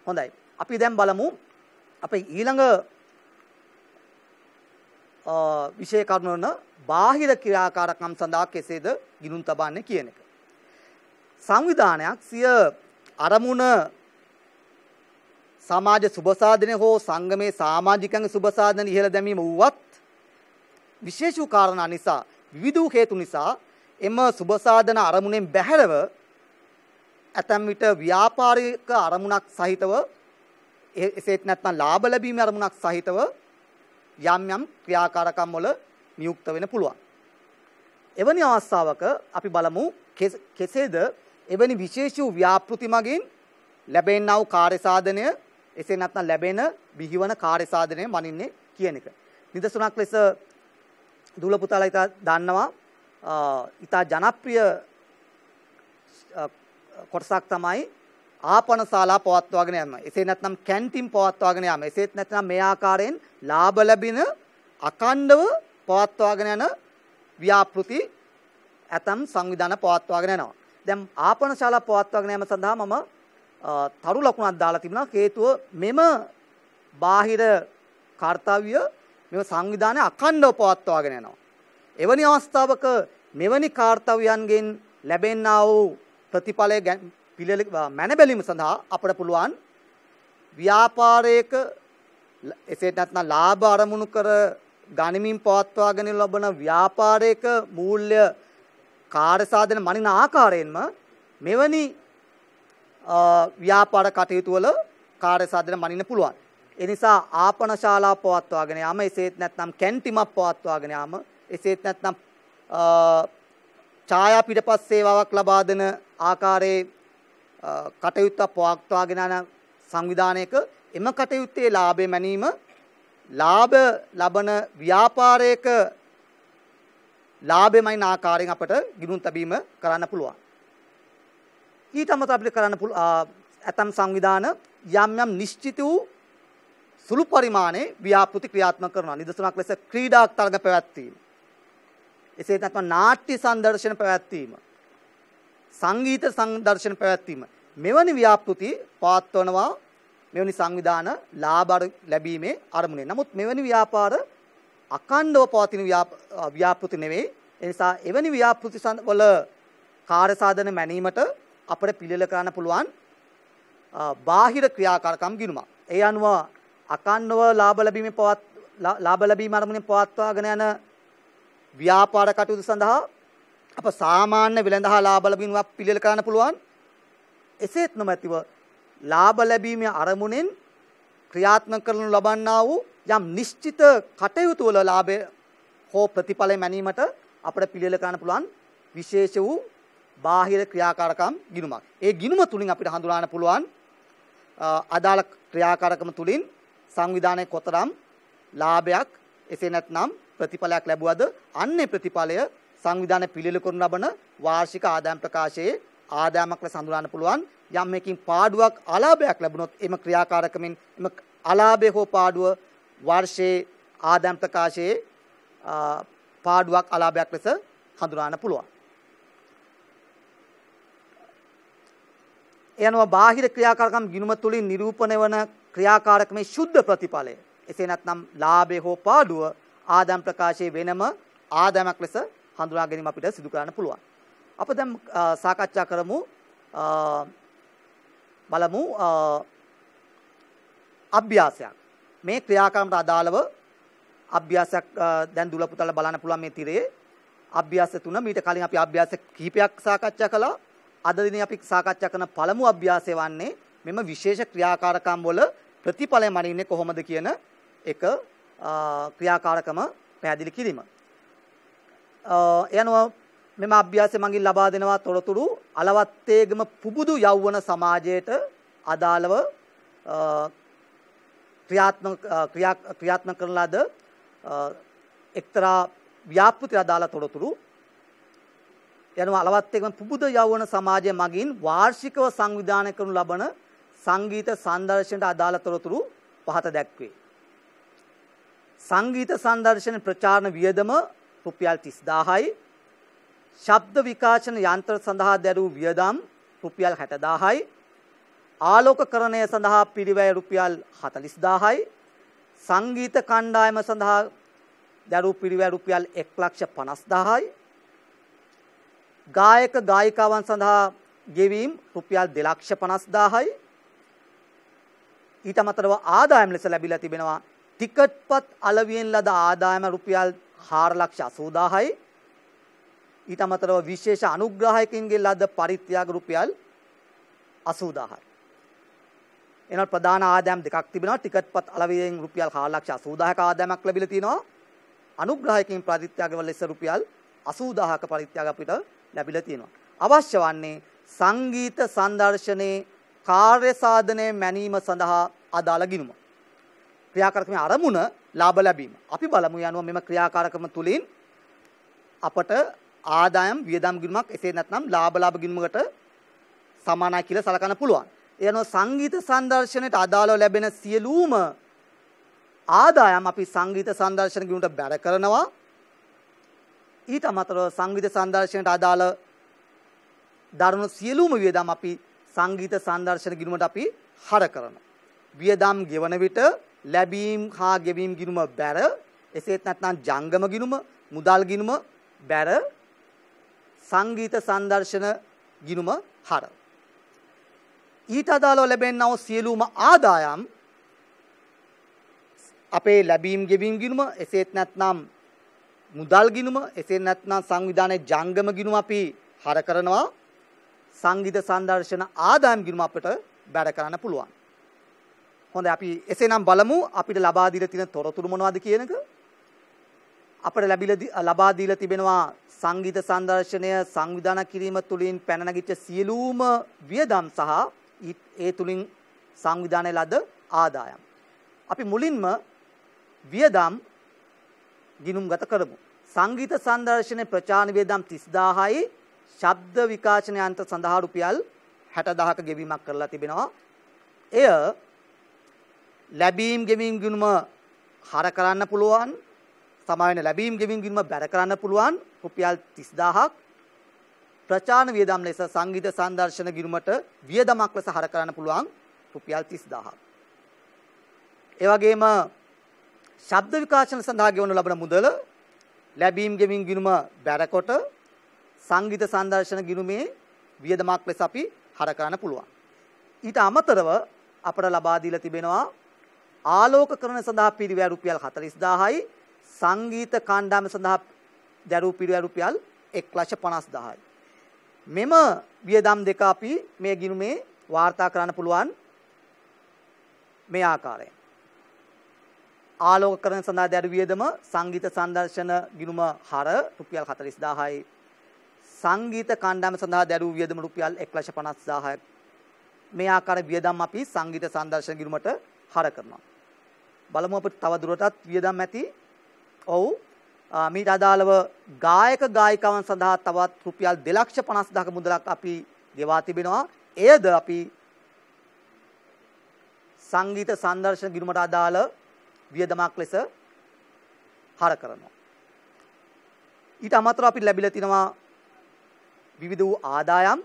හොඳයි. අපි දැන් බලමු අපේ ඊළඟ විශේෂ කරුණන බාහිර ක්‍රියාකාරකම් සඳහා කෙසේද ගිනුම් තබන්නේ කියන එක. සංවිධානයක් සිය අරමුණ සමාජ සුබසාධනය හෝ සංගමේ සමාජිකයන්ගේ සුබසාධන ඉහළ දැමීම වුවත් විශේෂ වූ කාරණා නිසා විවිධ වූ හේතු නිසා එම සුබසාධන අරමුණෙන් බැහැරව ඇතැම් විට ව්‍යාපාරික අරමුණක් සහිතව එසේත් නැත්නම් ලාභ ලැබීමේ අරමුණක් සහිතව යම් යම් ක්‍රියාකාරකම් වල නියුක්ත වෙන්න පුළුවන්. එවැනි අවස්ථාවක අපි බලමු කෙසේද එවැනි විශේෂ වූ ව්‍යාපෘති මගින් ලැබෙන්නා වූ කාර්ය සාධනය එසේ නැත්නම් ලැබෙන බිහිවන කාර්ය සාධනය මනින්නේ කියන එක. නිදසුනක් ලෙස දුල පුතාලා ඉතා දන්නවා ඉතා ජනප්‍රිය කොටසක් තමයි ආපනශාලා පවත්වාගෙන යෑම. එසේ නැත්නම් කැන්ටින් පවත්වාගෙන යෑම. එසේත් නැත්නම් මේ ආකාරයෙන් ලාභ ලැබෙන අකණ්ඩව පවත්වාගෙන යන ව්‍යාපෘති ඇතම් සංවිධාන පවත්වාගෙන යනවා. දැන් ආපනශාලා පවත්වාගෙන යාම සඳහා මම තරු ලකුණක් දාලා තිබුණා හේතුව මෙම බාහිර කාර්තව්‍ය මෙම සංවිධානය අඛණ්ඩව පවත්වාගෙන යනවා. එවැනි අවස්ථාවක මෙවැනි කාර්තව්‍යයන්ගෙන් ලැබෙන්නා වූ ප්‍රතිඵලය පිළිල මැනබැලීම සඳහා අපට පුළුවන් ව්‍යාපාරයක එසේ නැත්නම් ලාභ අරමුණු කර ගනිමින් පවත්වාගෙන ලබන ව්‍යාපාරයක මූල්‍ය කාර්ය සාධන මනින ආකාරයෙන්ම මෙවැනි ව්‍යාපාර කටයුතු වල කාර්ය සාධන මනින්න පුළුවන්. ඒ නිසා ආපන ශාලා පවත්වාගෙන යාම එසේත් නැත්නම් කැන්ටිමක් පවත්වාගෙන යාම එසේත් නැත්නම් ඡායා පිටපත් සේවාවක් ලබා දෙන ආකාරයේ කටයුත්තක් පවත්වාගෙන යන සංවිධානයක එම කටයුත්තේ ලාභය මැනීම ලාභ ලබන ව්‍යාපාරයක ලාභෙමයින් ආකාරයෙන් අපට ගිනුම් තැබීම කරන්න පුළුවන්. ඊට අමතරව අපිට කරන්න පුළුවන් ඇතම් සංවිධාන යම් යම් නිශ්චිත වූ සුළු පරිමාණයේ ව්‍යාපෘති ක්‍රියාත්මක කරනවා. නිදසුනක් ලෙස ක්‍රීඩා තරඟ පැවැත්වීම. එසේ නැත්නම් නාට්‍ය සංදර්ශන පැවැත්වීම. සංගීත සංදර්ශන පැවැත්වීම. මෙවැනි ව්‍යාපෘති පවත්වනවා මෙවැනි සංවිධාන ලාභ ලැබීමේ අරමුණේ. නමුත් මෙවැනි ව්‍යාපාර අකණ්ඩව පවතින ව්‍යාපෘති නෙවෙයි. ඒ නිසා එවැනි ව්‍යාපෘති වල කාර්යසාධන මැනීමට අපට පිළිල කරන්න පුළුවන් බාහිර ක්‍රියාකාරකම් ගිනුමක්. ඒ අනුව අකන්නව ලාභ ලැබීමේ පවත් ලාභ ලැබීම අරමුණෙන් පවත්වාගෙන යන ව්‍යාපාර කටයුතු සඳහා අප සාමාන්‍ය වෙළඳහා ලාභ ලැබීමක් පිළිල කරන්න පුළුවන්. එසේත් නොමැතිව ලාභ ලැබීමේ අරමුණෙන් ක්‍රියාත්මක කරනු ලබන්නා වූ යම් නිශ්චිත කටයුතු වල ලාභය හෝ ප්‍රතිඵලය මැනීමට අපට පිළිල කරන්න පුළුවන් විශේෂ වූ බාහිර ක්‍රියාකාරකම් ගිනුමක්. ඒ ගිනුම තුලින් අපිට හඳුනාන්න පුළුවන් අදාළ ක්‍රියාකාරකම තුලින් සංවිධානයේ කොතරම් ලාභයක් එසේ නැත්නම් ප්‍රතිඵලයක් ලැබුවද අන්නේ ප්‍රතිඵලය සංවිධානය පිළිල කරනු ලබන වාර්ෂික ආදායම් ප්‍රකාශයේ ආදායමක් ලෙස හඳුනාන්න පුළුවන් යම් මේකින් පාඩුවක් අලාභයක් ලැබුණොත් එම ක්‍රියාකාරකමින් එම අලාභය හෝ පාඩුව වර්ෂයේ ආදායම් ප්‍රකාශයේ පාඩුවක් අලාභයක් ලෙස හඳුනාන්න පුළුවන් එනවා බාහිර ක්‍රියාකාරකම් ගිනුම තුලින් නිරූපණය වන ක්‍රියාකාරකමේ සුද්ධ ප්‍රතිඵලය. එසේ නැත්නම් ලාභය හෝ පාඩුව ආදම් ප්‍රකාශයේ වෙනම ආදමක් ලෙස හඳුනා ගැනීම අපිට සිදු කරන්න පුළුවන්. අප දැන් සාකච්ඡා කරමු බලමු අභ්‍යාසයක්. මේ ක්‍රියාකාරකට අදාළව අභ්‍යාසයක් දැන් දුලපුතල බලන්න පුළුවන් මේ තිරේ. අභ්‍යාස තුන මීට කලින් අපි අභ්‍යාස කිහිපයක් සාකච්ඡා කළා. අද දිනේ අපි සාකච්ඡා කරන පළමු අභ්‍යාසය වන්නේ මෙම විශේෂ ක්‍රියාකාරකම් වල ප්‍රතිඵලය මනින්නේ කොහොමද කියන එක ක්‍රියාකාරකම පැහැදිලි කිරීම. යනව මෙම අභ්‍යාසය මගින් ලබා දෙනවා තොරතුරු අලවත්තේගම පුබුදු යෞවන සමාජයට අදාළව ක්‍රියාත්මක ක්‍රියාත්මක කරන ලද එක්තරා ව්‍යාපෘති අදාළ තොරතුරු යනු අලවත් එක්ම පුබුද යෞවන සමාජය මගින් වාර්ෂිකව සංවිධානය කරනු ලබන සංගීත සංදර්ශනට අදාළ තොරතුරු පහත දැක්වේ. සංගීත සංදර්ශන ප්‍රචාරණ වියදම රුපියල් 30000යි. ශබ්ද විකාශන යන්ත්‍ර සඳහා දැරූ වියදම් රුපියල් 60000යි. ආලෝකකරණය සඳහා පිරිවැය රුපියල් 40000යි. සංගීත කණ්ඩායම සඳහා දැරූ පිරිවැය රුපියල් 150000යි. ගායක ගායිකාවන් සඳහා ගෙවීම් රුපියල් 250000යි. ඊට අමතරව ආදායම් ලෙස ලැබිලා තිබෙනවා ටිකට්පත් අලවියෙන් ලද ආදායම රුපියල් 480000යි. ඊට අමතරව විශේෂ අනුග්‍රහයකින්ගේ ලද පරිත්‍යාග රුපියල් 80000යි. එනොත් ප්‍රධාන ආදායම් දෙකක් තිබෙනවා ටිකට්පත් අලවියෙන් රුපියල් 480000ක ආදායමක් ලැබිලා තිනවා. අනුග්‍රහයකින් ප්‍රතිත්‍යාගවල ලෙස රුපියල් 80000ක පරිත්‍යාග අපිට ලැබිලා තියෙනවා. අවශ්‍ය වන්නේ සංගීත සංදර්ශනයේ කාර්ය සාධනය මැනීම සඳහා අදාළ ගිණුම. ක්‍රියාකාරකමේ අරමුණ ලාභ ලැබීම. අපි බලමු යනවා මෙම ක්‍රියාකාරකම තුලින් අපට ආදායම් වියදම් ගිණුමක් එසේ නැත්නම් ලාභ ලාභ ගිණුමකට සමානයි කියලා සලකන්න පුළුවන්. ඒ අනුව සංගීත සංදර්ශනයට අදාළව ලැබෙන සියලුම ආදායම් අපි සංගීත සංදර්ශන ගිණුමට බැර කරනවා. ඊට අමතරව සංගීත සංදර්ශනයට අදාළ දරුණු සියලුම වියදම් අපි සංගීත සංදර්ශන ගිණුමට අපි හර කරනවා. වියදම් ගෙවන විට ලැබීම් හා ගෙවීම් ගිණුම බැර එසේත් නැත්නම් ජංගම ගිණුම මුදල් ගිණුම බැර සංගීත සංදර්ශන ගිණුම හර. ඊට අදාළව ලැබෙනව සියලුම ආදායම් අපේ ලැබීම් ගෙවීම් ගිණුම එසේත් නැත්නම් මුදල් ගිණුම එසේ නැත්නම් සංවිධානයේ ජංගම ගිණුම අපි හර කරනවා සංගීත සංදර්ශන ආදායම් ගිණුම අපිට බැර කරන්න පුළුවන්. හොඳයි අපි එසේනම් බලමු අපිට ලබා දීලා තියෙන තොරතුරු මොනවද කියන එක. අපිට ලැබිලා ලබා දීලා තිබෙනවා සංගීත සංදර්ශනය සංවිධාන කිරීම තුළින් පැන නැගිච්ච සියලුම වියදම් සහ ඒ තුලින් සංවිධානයේ ලද ආදායම්. අපි මුලින්ම වියදම් ගිනුම්ගත කරමු. සංගීත සංදර්ශනයේ ප්‍රචාරණ වේදම් 30000යි ශබ්ද විකාශන යන්ත්‍ර සඳහා රුපියල් 60000ක ගෙවීමක් කරලා තිබෙනවා. එය ලැබීම් ගෙවීම් ගිණුම හර කරන්න පුළුවන්. සමාවෙන ලැබීම් ගෙවීම් ගිණුම බැර කරන්න පුළුවන් රුපියල් 30000ක් ප්‍රචාරණ වියදම් ලෙස සංගීත සංදර්ශන ගිණුමට වියදමක් ලෙස හර කරන්න පුළුවන් රුපියල් 30000ක්. ඒ වගේම ශබ්ද විකාශන සඳහා ගෙවනු ලබන මුදල ලැබීම් ගෙවීම් ගිණුම බැරකොට සංගීත සංදර්ශන ගිණුමේ වියදමක් ලෙස අපි හර කරන්න පුළුවන්. ඊට අමතරව අපට ලබා දීලා තිබෙනවා ආලෝකකරණ සඳහා පිරිවැය රුපියල් 40000යි සංගීත කාණ්ඩායම සඳහා දැරූ පිරිවැය රුපියල් 150000යි. මෙම වියදම් දෙක අපි මේ ගිණුමේ වාර්තා කරන්න පුළුවන් මේ ආකාරයෙන්. ආලෝක කරන සඳහා දැරු වියදම සංගීත සංදර්ශන ගිණුම හර රුපියල් 40000යි සංගීත කණ්ඩායම සඳහා දැරු වියදම රුපියල් 150000ක් මේ ආකාර වියදම් අපි සංගීත සංදර්ශන ගිණුමට හර කරනවා බලමු අපිට තව දුරටත් වියදම් ඇති ඔව් මීට අදාළව ගායක ගායිකාවන් සඳහා තවත් රුපියල් 250000ක මුදලක් අපි ගෙවා තිබෙනවා එයද අපි සංගීත සංදර්ශන ගිණුමට අදාළ වියදමක් ලෙස හර කරනවා. ඊට අමතරව අපිට ලැබිලා තිනවා විවිධ වූ ආදායම්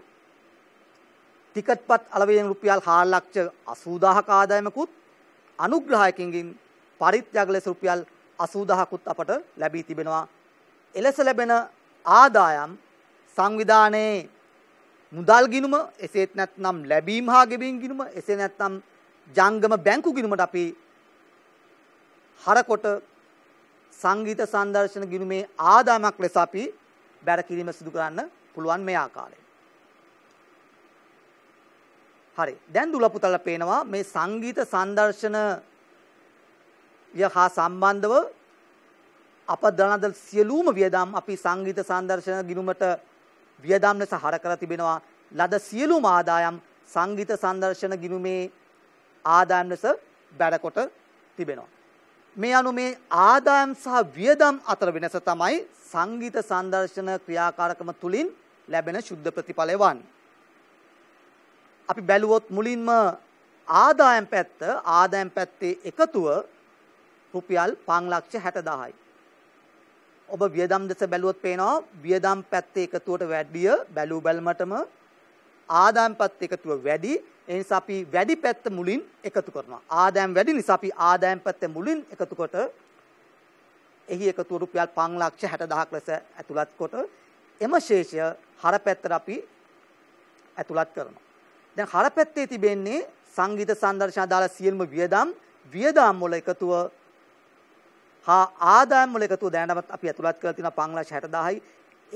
ටිකට්පත් අලවයෙන් රුපියල් 4 ලක්ෂ 80000ක ආදායමකුත් අනුග්‍රහයකින්ගින් පරිත්‍යාග ලෙස රුපියල් 80000කුත් අපට ලැබී තිබෙනවා. එලෙස ලැබෙන ආදායම් සංවිධානයේ මුදල් ගිණුම එසේත් නැත්නම් ලැබීම් හා ගෙවීම් ගිණුම එසේ නැත්නම් ජංගම බැංකු ගිණුමට අපි හරකොට සංගීත සංදර්ශන ගිණුමේ ආදායමක් ලෙස අපි බැරකිරීම සිදු කරන්න පුළුවන් මේ ආකාරයෙන්. හරි. දැන් දුලපුතල පේනවා මේ සංගීත සංදර්ශන යහා සම්බන්ධව අප දනද සියලුම වියදම් අපි සංගීත සංදර්ශන ගිණුමට වියදම් ලෙස හර කර තිබෙනවා. ලද සියලුම ආදායම් සංගීත සංදර්ශන ගිණුමේ ආදායම් ලෙස බැරකොට තිබෙනවා. මේ අනුව මේ ආදායම් සහ වියදම් අතර වෙනස තමයි සංගීත සංදර්ශන ක්‍රියාකාරකම තුලින් ලැබෙන ශුද්ධ ප්‍රතිඵලය වන්නේ. අපි බැලුවොත් මුලින්ම ආදායම් පැත්ත ආදායම් පැත්තේ එකතුව රුපියල් 560000යි. ඔබ වියදම් දෙස බැලුවොත් පේනවා වියදම් පැත්තේ එකතුවට වැඩිය බැලූ බැලමටම ආදායම් පැත්තේ එකතුව වැඩි ඒ නිසා අපි වැඩි පැත්ත මුලින් එකතු කරනවා. ආදායම් වැඩි නිසා අපි ආදායම් පැත්ත මුලින් එකතු කොට එහි එකතු රුපියල් 5 ලක්ෂ 60000ක් ලෙස ඇතුළත් කොට එම ශේෂය හර පැත්තට අපි ඇතුළත් කරනවා. දැන් හර පැත්තේ තිබෙන්නේ සංගීත සංදර්ශන අදාළ සියලුම වියදම් වියදම් වල එකතුව හා ආදායම් වල එකතුව දැනටමත් අපි ඇතුළත් කරලා තියෙනවා 5 ලක්ෂ 60000යි.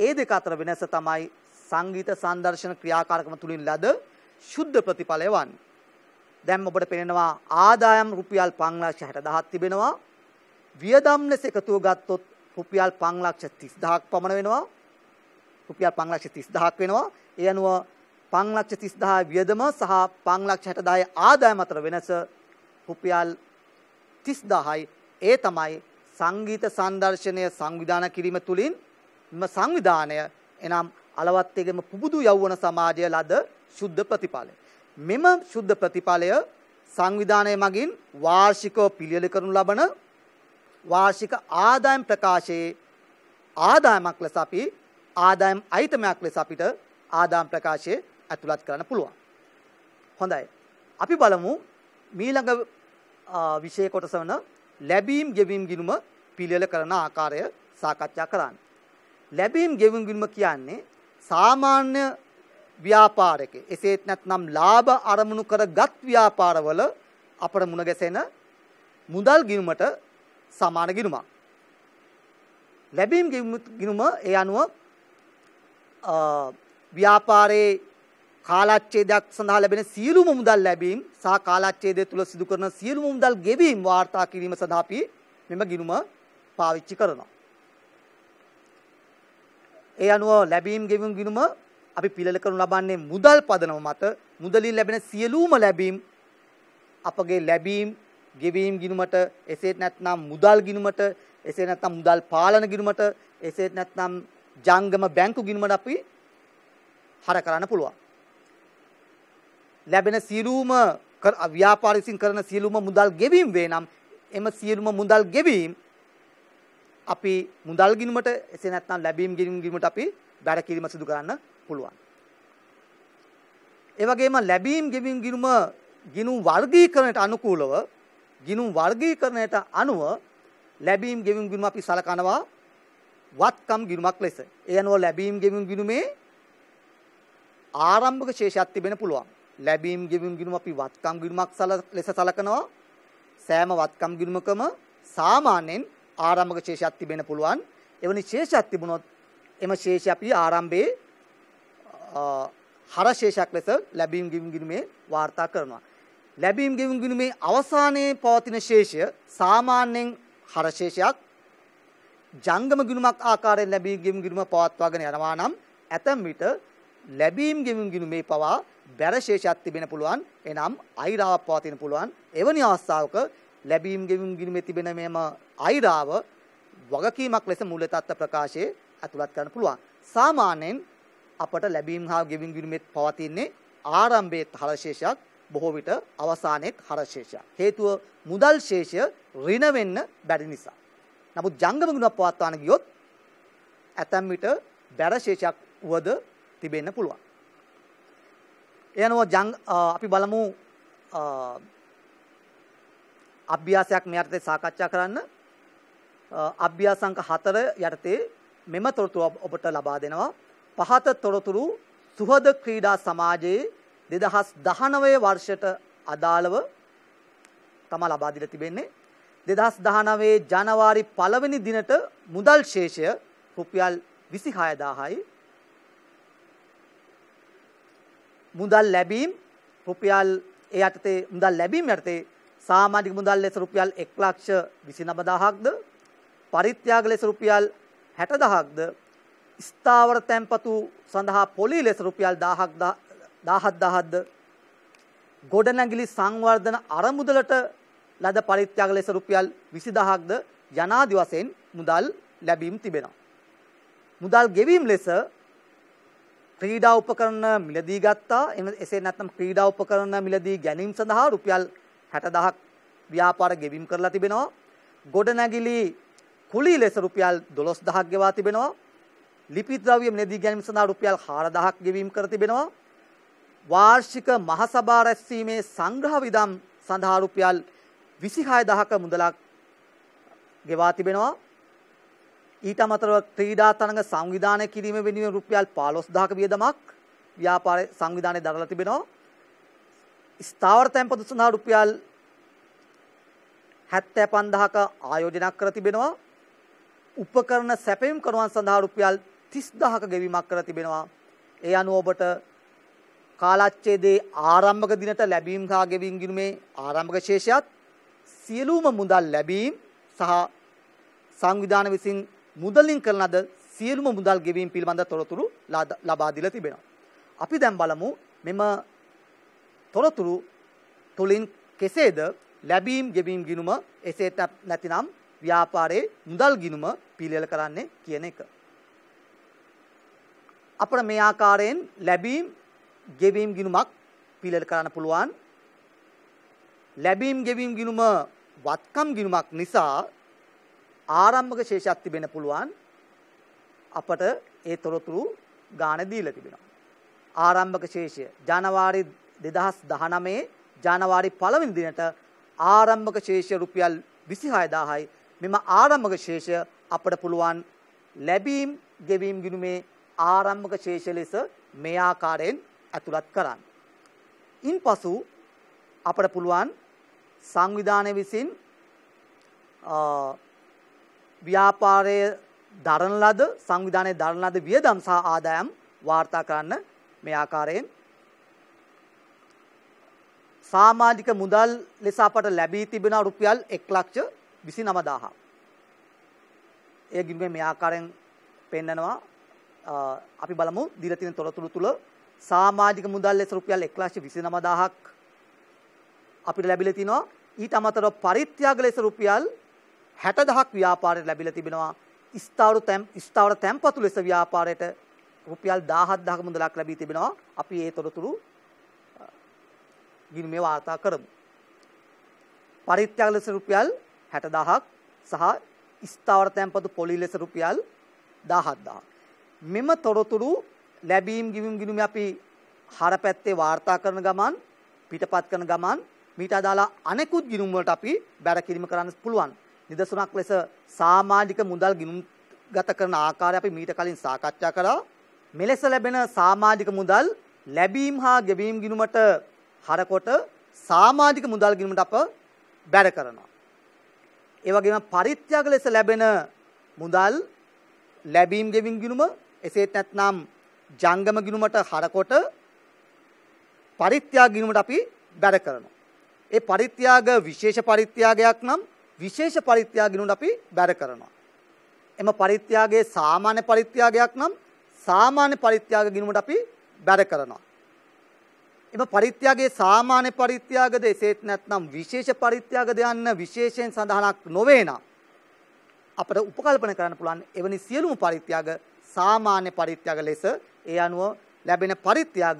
ඒ දෙක අතර වෙනස තමයි සංගීත සංදර්ශන ක්‍රියාකාරකම තුලින් ලද ශුද්ධ ප්‍රතිඵල එවන්නේ. දැන් ඔබට පේනවා ආදායම් රුපියල් 5,60,000ක් තිබෙනවා. වියදම් ලෙස එකතුව ගත්තොත් රුපියල් 5,30,000ක් පමණ වෙනවා. රුපියල් 5,30,000ක් වෙනවා. ඒ අනුව 5,30,000 වියදම සහ 5,60,000 ආදායම අතර වෙනස රුපියල් 30000යි. ඒ තමයි සංගීත සංදර්ශනය සංවිධානය කිරීම තුළින් සංවිධානය එනම් අලවත්තේගම පුබුදු යෞවන සමාජය ලද ශුද්ධ ප්‍රතිඵලය. මෙම ශුද්ධ ප්‍රතිඵලය සංවිධානය මගින් වාර්ෂිකව පිළියෙල කරනු ලබන වාර්ෂික ආදායම් ප්‍රකාශයේ ආදායමක් ලෙස අපි ආදායම් අයිතමයක් ලෙස අපිට ආදායම් ප්‍රකාශයේ ඇතුළත් කරන්න පුළුවන්. හොඳයි. අපි බලමු මීළඟ විෂය කොටස වන ලැබීම් ගෙවීම් ගිණුම පිළියෙල කරන ආකාරය සාකච්ඡා කරන්න. ලැබීම් ගෙවීම් ගිණුම කියන්නේ සාමාන්‍ය ව්‍යාපාරයක එසේත් නැත්නම් ලාභ අරමුණු කරගත් ව්‍යාපාරවල අපර මුණ ගැසෙන මුදල් ගිණුමට සමාන ගිණුමක් ලැබීම් ගිණුම ඒ අනුව ව්‍යාපාරයේ කාලච්ඡේදයක් සඳහා ලැබෙන සියලුම මුදල් ලැබීම් සහ කාලච්ඡේදය තුළ සිදු කරන සියලුම මුදල් ගෙවීම් වාර්තා කිරීම සඳහා අපි මෙම ගිණුම පාවිච්චි කරනවා. ඒ අනුව ලැබීම් ගෙවීම් ගිණුම අපි පිළල කරනු ලබන්නේ මුදල් පදනම මත මුදලින් ලැබෙන සියලුම ලැබීම් අපගේ ලැබීම් ගෙවීම් ගිණුමට එසේත් නැත්නම් මුදල් ගිණුමට එසේ නැත්නම් මුදල් පාලන ගිණුමට එසේත් නැත්නම් ජංගම බැංකු ගිණුමට අපි හර කරන්න පුළුවන්. ලැබෙන සියලුම ව්‍යාපාර විසින් කරන සියලුම මුදල් ගෙවීම් වේ නම් එම සියලුම මුදල් ගෙවීම් අපි මුදල් ගිණුමට එසේ නැත්නම් ලැබීම් ගිණුම ගිණුමට අපි වැඩ කිරීම සිදු කරන්න පුළුවන්. ඒ වගේම ලැබීම් ගෙවීම් ගිණුම ගිණුම් වර්ගීකරණයට අනුකූලව ගිණුම් වර්ගීකරණයට අනුව ලැබීම් ගෙවීම් ගිණුම අපි සලකනවා වත්කම් ගිණුමක් ලෙස. ඒ අනුව ලැබීම් ගෙවීම් ගිණුමේ ආරම්භක ශේෂයක් තිබෙන පුළුවන්. ලැබීම් ගෙවීම් ගිණුම අපි වත්කම් ගිණුමක් ලෙස සලකනවා. සෑම වත්කම් ගිණුමකම සාමාන්‍යයෙන් ආරම්භක ශේෂයක් තිබෙන පුළුවන්. එවැනි ශේෂයක් තිබුණොත් එම ශේෂය අපි ආරම්භයේ හරශේෂයක් ලෙස ලැබීම් ගිවුම් ගිණුමේ වාර්තා කරනවා. ලැබීම් ගිවුම් ගිණුමේ අවසානයේ පවතින ශේෂය සාමාන්‍යයෙන් හරශේෂයක් ජංගම ගිණුමක් ආකාරයෙන් ලැබීම් ගිවුම් ගිණුම පවත්වාගෙන යනවා නම් ඇතම් විට ලැබීම් ගිවුම් ගිණුමේ පවා බැර ශේෂයක් තිබෙන පුළුවන් එනම් අයිරාවක් පවතින පුළුවන් එවැනි අවස්ථාවක ලැබීම් ගෙවීම් ගිණුමේ තිබෙන මෙම අයිරාව වගකීමක් ලෙස මූල්‍ය තත්ත්ව ප්‍රකාශයේ අතුලත් කරන්න පුළුවන් සාමාන්‍යයෙන් අපට ලැබීම් හා ගෙවීම් ගිණුමෙත් පවතින්නේ ආරම්භයේ හරශේෂයක් බොහෝ විට අවසානයේ හරශේෂයක්. හේතුව මුදල් ශේෂය ඍණ වෙන්න බැරි නිසා. නමුත් ජංගම ගිණුමක් පවත්වාන ගියොත් ඇතැම් විට බැර ශේෂයක් වද තිබෙන්න පුළුවන්. ඒ අනුව අපි බලමු අභ්‍යාසයක් මේ යටතේ සාකච්ඡා කරන්න අභ්‍යාසංක 4 යටතේ මෙම තොරතුරු ඔබට ලබා දෙනවා පහත තොරතුරු සුහද ක්‍රීඩා සමාජයේ 2019 වර්ෂයට අදාළව තම ලබා දීලා තිබෙන්නේ 2019 ජනවාරි පළවෙනි දිනට මුදල් ශේෂය රුපියල් 26000යි මුදල් ලැබීම් රුපියල් ඒ යටතේ මුදල් ලැබීම් යටතේ සාමාජික මුදල් ලෙස රුපියල් 129000ක්ද පරිත්‍යාග ලෙස රුපියල් 60000ක්ද ස්ථාවර තැන්පතු සඳහා පොලී ලෙස රුපියල් 1000ක් 17000ක්ද ගොඩනැගිලි සංවර්ධන අරමුදලට ලද පරිත්‍යාග ලෙස රුපියල් 20000ක්ද යනාදි වශයෙන් මුදල් ලැබීම් තිබෙනවා. මුදල් ගෙවීම් ලෙස ක්‍රීඩා උපකරණ මිලදී ගත්තා එසේ නැත්නම් ක්‍රීඩා උපකරණ මිලදී ගැනීම සඳහා රුපියල් 60000ක් ව්‍යාපාර ගෙවීම් කරලා තිබෙනවා. ගොඩනැගිලි කුලී ලෙස රුපියල් 12000ක් ගෙවා තිබෙනවා. ලිපි ද්‍රව්‍ය නෙදී ගැනීම සඳහා රුපියල් 4000ක් ගෙවීම් කර තිබෙනවා. වාර්ෂික මහසභා රැස්වීමේ සංග්‍රහ විදම් සඳහා රුපියල් 26000ක මුදලක් ගෙවා තිබෙනවා. ඊට අමතරව ක්‍රීඩා තරඟ සංවිධානය කිරීම වෙනුවෙන් රුපියල් 15000ක වියදමක් ව්‍යාපාර සංවිධානයේ දරලා තිබෙනවා. ස්ථාවර තැන්පතු සඳහා රුපියල් 75000ක ආයෝජනයක් කර තිබෙනවා. උපකරණ සැපයීම් කරුවන් සඳහා රුපියල් 30000ක ගෙවීමක් කරලා තිබෙනවා. ඒ අනුව ඔබට කාලච්ඡේදයේ ආරම්භක දිනට ලැබීම් හා ගෙවීම් ගිණුමේ ආරම්භක ශේෂයත් සියලුම මුදල් ලැබීම් සහ සංවිධාන විසින් මුදලින් කරන අද සියලුම මුදල් ගෙවීම් පිළිබඳ තොරතුරු ලබා දීලා තිබෙනවා. අපි දැන් බලමු මෙම තොරතුරු තුලින් කෙසේද ලැබීම් ගෙවීම් ගිණුම එසේ නැතිනම් ව්‍යාපාරයේ මුදල් ගිණුම පිළියෙල කරන්නේ කියන එක. අපට මේ ආකාරයෙන් ලැබීම් ගෙවීම් ගිණුමක් පිළිල කරන්න පුළුවන්. ලැබීම් ගෙවීම් ගිණුම වත්කම් ගිණුමක් නිසා ආරම්භක ශේෂයක් තිබෙන්න පුළුවන්. අපට ඒ තොරතුරු ගාණ දීලා තිබෙනවා. ආරම්භක ශේෂය ජනවාරි 2019 ජනවාරි 1 වෙනි දිනට ආරම්භක ශේෂය රුපියල් 26000යි. මෙම ආරම්භක ශේෂය අපට පුළුවන් ලැබීම් ගෙවීම් ගිණුමේ ආරම්භක ශේෂ ලෙස මේ ආකාරයෙන් ඇතුළත් කරන්න. ඉන්පසු අපට පුළුවන් සංවිධානය විසින් ව්‍යාපාරයේ දරන ලද සංවිධානයේ දරන ලද වියදම් සහ ආදායම් වාර්තා කරන්න මේ ආකාරයෙන් සාමාජික මුදල් ලෙස අපට ලැබී තිබෙන රුපියල් 1,29,000. ඒ ගිම්මේ මේ ආකාරයෙන් පෙන්නනවා අපි බලමු දීලා තියෙන තොරතුරු තුල සමාජික මුදල් ලෙස රුපියල් 129000ක් අපිට ලැබිලා තිනවා ඊට අමතරව පරිත්‍යාග ලෙස රුපියල් 60000ක් ව්‍යාපාරයට ලැබිලා තිබෙනවා ස්ථාවර තැම් ස්ථාවර තැම්පතු ලෙස ව්‍යාපාරයට රුපියල් 17000ක මුදලක් ලැබී තිබෙනවා අපි ඒ තොරතුරු ගිණුමේ වාර්තා කරමු පරිත්‍යාග ලෙස රුපියල් 60000ක් සහ ස්ථාවර තැන්පතු පොලි ලෙස රුපියල් 17000ක් මෙම තොරතුරු ලැබීම් ගිවීම් ගිණුම අපි හර පැත්තේ වාර්තා කරන ගමන් පිටපත් කරන ගමන් මීට අදාළ අනෙකුත් ගිණුම් වලට අපි බැර කිරීම කරන්න පුළුවන්. නිදසුනක් ලෙස සමාජික මුදල් ගිණුම්ගත කරන ආකාරය අපි මීට කලින් සාකච්ඡා කළා. මෙලෙස ලැබෙන සමාජික මුදල් ලැබීම් හා ගෙවීම් ගිණුමට හරකොට සමාජික මුදල් ගිණුමට අප බැර කරනවා. ඒ වගේම පරිත්‍යාග ලෙස ලැබෙන මුදල් ලැබීම් ගෙවීම් ගිණුම එසේත් නැත්නම් ජංගම ගිණුමට හරකොට පරිත්‍යාග ගිණුමට අපි බැර කරනවා. ඒ පරිත්‍යාග විශේෂ පරිත්‍යාගයක් නම් විශේෂ පරිත්‍යාග ගිණුමට අපි බැර කරනවා. එම පරිත්‍යාගයේ සාමාන්‍ය පරිත්‍යාගයක් නම් සාමාන්‍ය පරිත්‍යාග ගිණුමට අපි බැර කරනවා. එම පරිත්‍යාගයේ සාමාන්‍ය පරිත්‍යාගද එසේත් නැත්නම් විශේෂ පරිත්‍යාගද යන්න විශේෂයෙන් සඳහනක් නොවේ නම් අපට උපකල්පන කරන්න පුළුවන් එවැනි සියලුම පරිත්‍යාග සාමාන්‍ය පරිත්‍යාග ලෙස ඒ අනුව ලැබෙන පරිත්‍යාග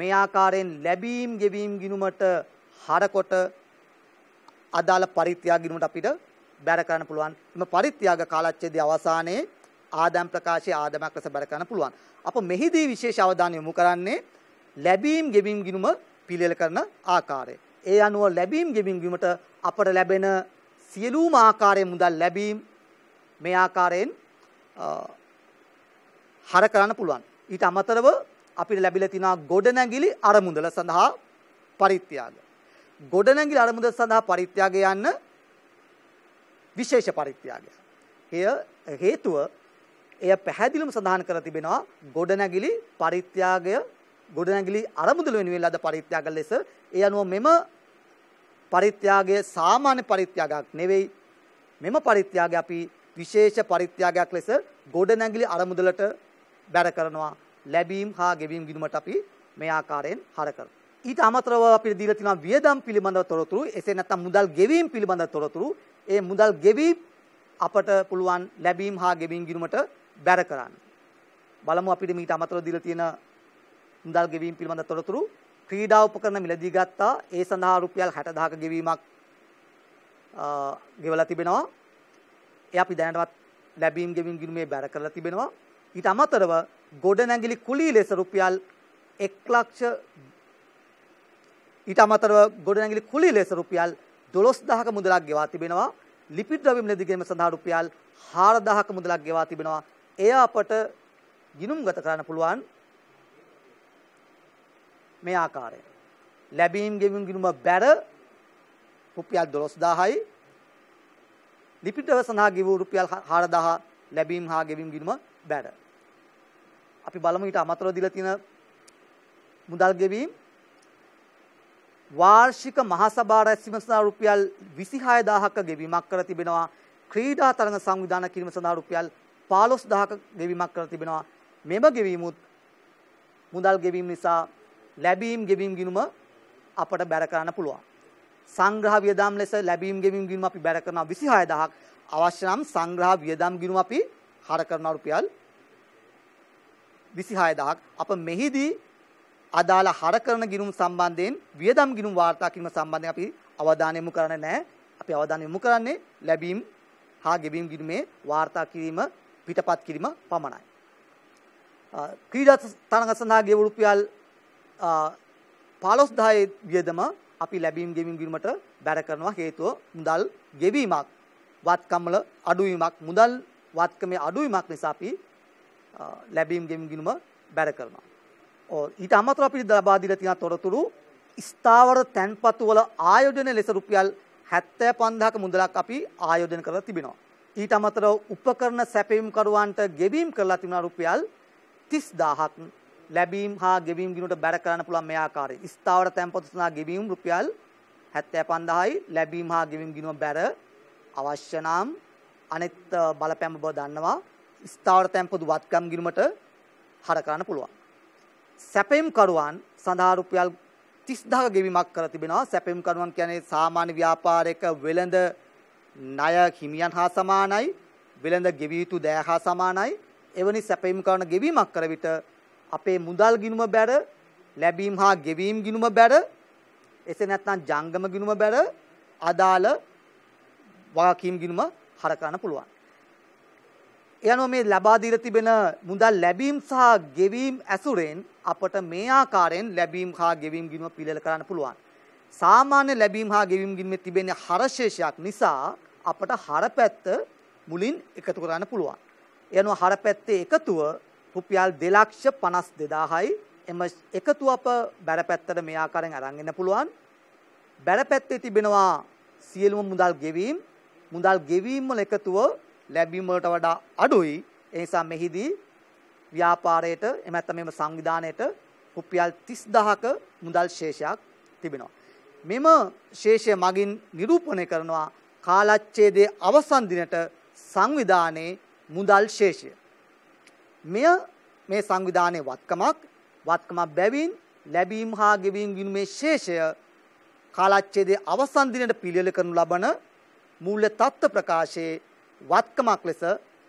මේ ආකාරයෙන් ලැබීම් ගෙවීම් ගිණුමට හරකොට අදාළ පරිත්‍යාග ගිණුමට අපිට බැර කරන්න පුළුවන්. මේ පරිත්‍යාග කාලච්ඡේදයේ අවසානයේ ආදම් ප්‍රකාශයේ ආදමක් ලෙස බැර කරන්න පුළුවන්. අප මෙහිදී විශේෂ අවධානය යොමු කරන්නේ ලැබීම් ගෙවීම් ගිණුම පිළියෙල කරන ආකාරය. ඒ අනුව ලැබීම් ගෙවීම් ගිණුමට අපට ලැබෙන සියලුම ආකාරයේ මුදල් ලැබීම් මේ ආකාරයෙන් හර කරන්න පුළුවන්. ඊට අමතරව අපිට ලැබිලා තියෙනවා ගොඩනැගිලි අරමුදල සඳහා පරිත්‍යාග. ගොඩනැගිලි අරමුදල සඳහා පරිත්‍යාගය යන්න විශේෂ පරිත්‍යාගය. එය හේතුව එය පැහැදිලිවම සඳහන් කරලා තිබෙනවා ගොඩනැගිලි පරිත්‍යාගය ගොඩනැගිලි අරමුදල වෙනුවෙන් ලද පරිත්‍යාග ලෙස ඒ අනුව මෙම පරිත්‍යාගය සාමාන්‍ය පරිත්‍යාගයක් නෙවෙයි මෙම පරිත්‍යාගය අපි විශේෂ පරිත්‍යාගයක් ලෙස ගොඩනැගිලි අරමුදලට වැඩ කරනවා ලැබීම් හා ගෙවීම් ගිණුමට අපි මේ ආකාරයෙන් හර කරනවා. ඊට අමතරව අපිට දීලා තියෙනවා වියදම් පිළිබඳව තොරතුරු එසේ නැත්නම් මුදල් ගෙවීම් පිළිබඳව තොරතුරු ඒ මුදල් ගෙවීම් අපට පුළුවන් ලැබීම් හා ගෙවීම් ගිණුමට බැර කරන්න. බලමු අපිට මීට අමතරව දීලා තියෙන මුදල් ගෙවීම් පිළිබඳව තොරතුරු ක්‍රීඩා උපකරණ මිලදී ගත්තා ඒ සඳහා රුපියල් 60000ක ගෙවීමක් ගෙවලා තිබෙනවා. ඒ අපි දැනටමත් ලැබීම් ගෙවීම් ගිණුමේ බැර කරලා තිබෙනවා. ඊට අමතරව ගොඩනැගිලි කුලී ලෙස රුපියල් 1 ලක්ෂ ඊට අමතරව ගොඩනැගිලි කුලී ලෙස රුපියල් 12000ක මුදලක් ගෙවා තිබෙනවා ලිපි ද්‍රව්‍ය මිල දිගැනීම සඳහා රුපියල් 4000ක මුදලක් ගෙවා තිබෙනවා එය අපට ගිණුම්ගත කරන්න පුළුවන් මේ ආකාරයෙන් ලැබීම් ගෙවීම් ගිණුම බැර රුපියල් 12000යි ලිපි ද්‍රව්‍ය සඳහා ගෙවූ රුපියල් 4000 ලැබීම් හා ගෙවීම් ගිණුම බැර අපි බලමු ඊට අමතරව දීලා තියෙන මුදල් ගෙවීම් වාර්ෂික මහසභා රැස්වීම සඳහා රුපියල් 26000ක ගෙවීමක් කර තිබෙනවා ක්‍රීඩා තරඟ සංවිධානය කිරීම සඳහා රුපියල් 15000ක ගෙවීමක් කර තිබෙනවා මෙම ගෙවීමුත් මුදල් ගෙවීම නිසා ලැබීම් ගෙවීම් ගිණුම අපට බැර කරන්න පුළුවන්. සංග්‍රහ වියදම් ලෙස ලැබීම් ගෙවීම් ගිණුම අපි බැර කරනවා 26000ක්. අවශ්‍ය නම් සංග්‍රහ වියදම් ගිණුම අපි හර කරනවා රුපියල් 26000. 26000ක් අප මෙහිදී අදාළ හර කරන ගිණුම් සම්බන්ධයෙන් වියදම් ගිණුම් වාර්තා කිරීම සම්බන්ධයෙන් අපි අවධානය යොමු කරන්නේ නැහැ. අපි අවධානය යොමු කරන්නේ ලැබීම් හා ගෙවීම් ගිණුමේ වාර්තා කිරීම පිටපත් කිරීම පමණයි. ක්‍රීඩා තරඟ සඳහා ගෙවූ රුපියල් 15000 වියදම අපි ලැබීම් ගෙවීම් ගිණුමට බැර කරනවා හේතුව මුදල් ගෙවීමක් වත්කම්වල අඩුවීමක් මුදල් වත්කමේ අඩුවීමක් නිසා අපි ලැබීම් ගෙම්ගිනුම බැර කරනවා. ඊට අමතර අපිට ලබා දීලා තියෙන තොරතුරු ස්ථාවර තැන්පතු වල ආයෝජන ලෙස රුපියල් 75000ක මුදලක් අපි ආයෝජන කරලා තිබෙනවා. ඊට අමතරව උපකරණ සැපයීම්කරුවන්ට ගෙවීම් කරලා තිබුණා රුපියල් 30000ක් ලැබීම් හා ගෙවීම් ගිණුට බැර කරන්න පුළුවන් මේ ආකාරයෙන්. ස්ථාවර තැන්පතු සඳහා ගෙවීම් රුපියල් 75000යි ලැබීම් හා ගෙවීම් ගිණුම බැර අවශ්‍ය නම් අනෙත් බලපෑම බව දන්නවා. ස්ථාවර තැන්පොදු වත්කම් ගිණුමට හර කරන්න පුළුවන්. සැපෙම් කරුවන් සඳහා රුපියල් 30000 ගෙවීමක් කර තිබෙනවා. සැපෙම් කරුවන් කියන්නේ සාමාන්‍ය ව්‍යාපාරයක වෙළඳ ණය හිමියන් හා සමානයි, වෙළඳ ගෙවිය යුතු දෑ හා සමානයි. එවැනි සැපෙම් කරන ගෙවීමක් කර විට අපේ මුදල් ගිණුම බැර, ලැබීම් හා ගෙවීම් ගිණුම බැර, එසේ නැත්නම් ජංගම ගිණුම බැර අදාළ වගකීම් ගිණුම හර කරන්න පුළුවන්. එයනෝ මේ ලබා දීලා තිබෙන මුදල් ලැබීම් සහ ගෙවීම් ඇසුරෙන් අපට මේ ආකාරයෙන් ලැබීම් හා ගෙවීම් ගිණුම පිළිල කරන්න පුළුවන්. සාමාන්‍ය ලැබීම් හා ගෙවීම් ගිණුමේ තිබෙන හරශේෂයක් නිසා අපට හර පැත්ත මුලින් එකතු කරන්න පුළුවන්. එයනෝ හර පැත්තේ එකතුව රුපියල් 252000යි එම එකතුව අප බැර පැත්තට මේ ආකාරයෙන් අරන් එන්න පුළුවන්. බැර පැත්තේ තිබෙනවා සියලුම මුදල් ගෙවීම් මුදල් ගෙවීම් වල එකතුව ලැබීමට වඩා අඩුයි. ඒ නිසා මෙහිදී ව්‍යාපාරයට එහෙම නැත්නම් මේ සංවිධානයට රුපියල් 30000ක මුදල් ශේෂයක් තිබෙනවා. මෙම ශේෂය මගින් නිරූපණය කරනවා කාලච්ඡේදයේ අවසන් දිනට සංවිධානයේ මුදල් ශේෂය. මෙය මේ සංවිධානයේ වත්කමක් වත්කමක් බැවින් ලැබීම් හා ගෙවීම් ගිණුමේ ශේෂය කාලච්ඡේදයේ අවසන් දිනට පිළියෙල කරනු ලබන මූල්‍ය තත්ත්ව ප්‍රකාශයේ වත්කමක් ලෙස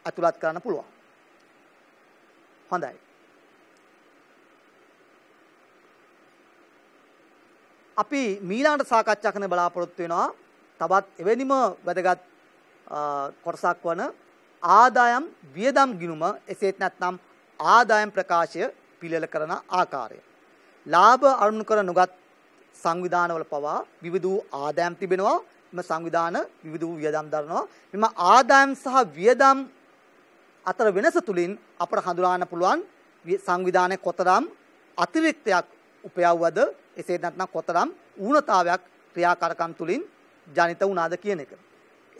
ඇතුළත් කරන්න පුළුවන්. හොඳයි. අපි මීළඟට සාකච්ඡා කරන්න බලාපොරොත්තු වෙනවා තවත් එවැනිම වැදගත් කොටසක් වන ආදායම් වියදම් ගිණුම එසේත් නැත්නම් ආදායම් ප්‍රකාශය පිළිල කරන ආකාරය. ලාභ අරුණු කර නොගත් සංවිධානවල පවා විවිධ ආදායම් තිබෙනවා සංවිධාන විවිධ වූ වියදම් දරනවා. මෙම ආදායම් සහ වියදම් අතර වෙනස තුලින් අපට හඳුනාගන්න පුළුවන් සංවිධානයේ කොතරම් අතිරික්තයක් උපයවුවද එසේ නැත්නම් කොතරම් ඌනතාවයක් ක්‍රියාකාරකම් තුලින් ජනිත වුණාද කියන එක.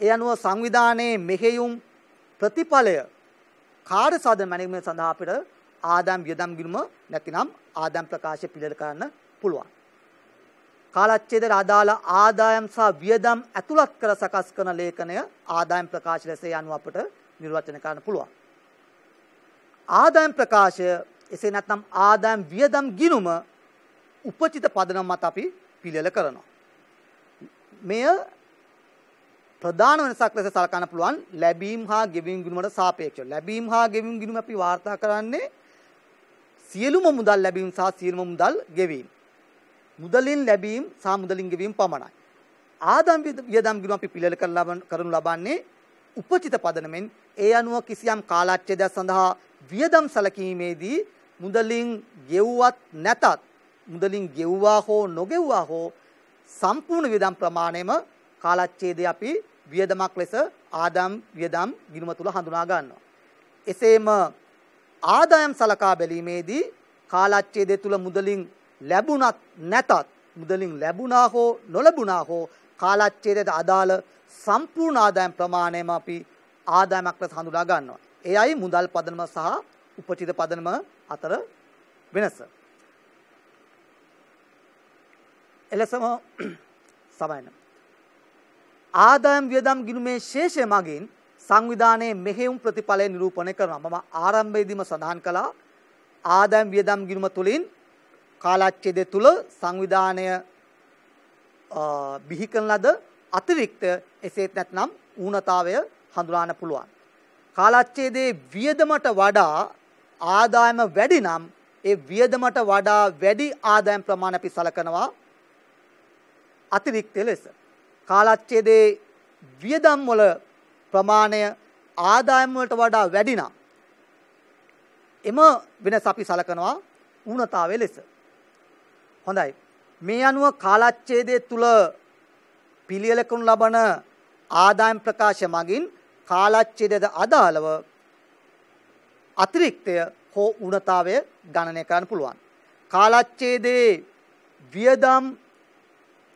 ඒ අනුව සංවිධානයේ මෙහෙයුම් ප්‍රතිඵලය කාර්ය සාධන මැනීම සඳහා අපිට ආදායම් වියදම් ගිණුම නැතිනම් ආදායම් ප්‍රකාශය පිළිල කරන්න පුළුවන්. කාලච්ඡේදයට අදාළ ආදායම් සහ වියදම් ඇතුළත් කර සකස් කරන ලේඛනය ආදායම් ප්‍රකාශ ලෙස යනු අපට නිර්වචනය කරන්න පුළුවන්. ආදායම් ප්‍රකාශය එසේ නැත්නම් ආදායම් වියදම් ගිණුම උපචිත පදනම මත අපි පිළිල කරනවා. මෙය ප්‍රධාන වෙනසක් ලෙස සලකන්න පුළුවන් ලැබීම් හා ගෙවීම් ගිණුමට සාපේක්ෂව. ලැබීම් හා ගෙවීම් ගිණුම අපි වාර්තා කරන්නේ සියලුම මුදල් ලැබීම් සහ සියලුම මුදල් ගෙවීම්. මුදලින් ලැබීම් සහ මුදලින් ගෙවීම් පමණයි. ආදායම් වියදම් ගිණුම අපි පිළිල කරනු ලබන්නේ උපචිත පදනමෙන් ඒ අනුව කිසියම් කාලාච්ඡේදයක් සඳහා වියදම් සැලකීමේදී මුදලින් ගෙව්වත් නැතත් මුදලින් ගෙව්වා හෝ නොගෙව්වා හෝ සම්පූර්ණ වියදම් ප්‍රමාණයම කාලාච්ඡේදය අපි වියදමක් ලෙස ආදායම් වියදම් ගිණුම තුල හඳුනා ගන්නවා. එසේම ආදායම් සලකා බැලීමේදී කාලාච්ඡේදය තුල මුදලින් ලැබුණත් නැතත් මුදලින් ලැබුණා හෝ නොලැබුණා හෝ කාලච්ඡේදයට අදාළ සම්පූර්ණ ආදායම් ප්‍රමාණයම අපි ආදායමක් ලෙස හඳුනා ගන්නවා. එයයි මුදල් පදනම සහ උපචිත පදනම අතර වෙනස. එලෙසම [clears throat] සමයන. ආදායම් වියදම් ගිණුමේ ශේෂය මගින් සංවිධානයේ මෙහෙයුම් ප්‍රතිඵලය නිරූපණය කරනවා. මම ආරම්භයේදීම සඳහන් කළා ආදායම් වියදම් ගිණුම තුළින් කාලච්ඡේදය තුල සංවිධානය බිහි කරන ලද අතිරික්ත එසේත් නැත්නම් ඌනතාවය හඳුනාන්න පුළුවන්. කාලච්ඡේදයේ වියදමට වඩා ආදායම වැඩි නම් ඒ වියදමට වඩා වැඩි ආදායම් ප්‍රමාණ අපි සලකනවා අතිරික්ත ලෙස. කාලච්ඡේදයේ වියදම් වල ප්‍රමාණය ආදායම් වලට වඩා වැඩි නම් එම වෙනස අපි සලකනවා ඌනතාවය ලෙස. හොඳයි. මේ අනුව කාලච්ඡේදයේ තුල පිළියෙලකනු ලබන ආදායම් ප්‍රකාශ මගින් කාලච්ඡේදයට අදාළව අතිරික්තය හෝ ඌනතාවය ගණනය කරන්න පුළුවන්. කාලච්ඡේදයේ වියදම්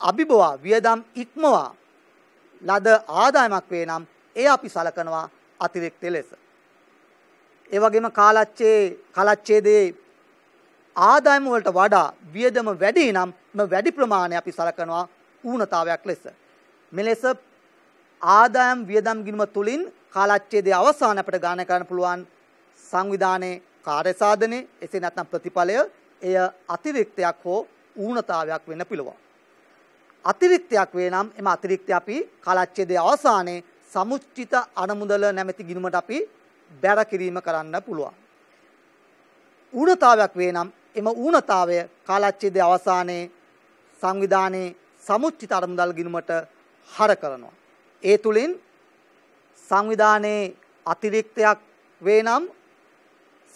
අභිබවා වියදම් ඉක්මවා ලද ආදායමක් වේ නම් ඒ අපි සලකනවා අතිරික්තය ලෙස. ඒ වගේම කාලච්ඡේ කාලච්ඡේදයේ ආදායම වලට වඩා වියදම වැඩි නම් මේ වැඩි ප්‍රමාණය අපි සලකනවා ඌනතාවයක් ලෙස. මෙලෙස ආදායම් වියදම් ගිණුම තුලින් කාලච්ඡේදයේ අවසාන අපට ගණනය කරන්න පුළුවන් සංවිධානයේ කාර්ය සාධනයේ එසේ නැත්නම් ප්‍රතිඵලය එය අතිරික්තයක් හෝ ඌනතාවයක් වෙන්න පිළිවන්. අතිරික්තයක් වේ නම් එම අතිරික්තය අපි කාලච්ඡේදයේ අවසානයේ සමුච්චිත අනුමුදල නැමැති ගිණුමට අපි බැර කිරීම කරන්න පුළුවන්. ඌනතාවයක් වේ නම් එම ඌනතාවය කාලච්ඡේදය අවසානයේ සංවිධානයේ සමුච්චිත අරමුදල් ගිණුමට හර කරනවා. ඒ තුලින් සංවිධානයේ අතිරික්තයක් වේ නම්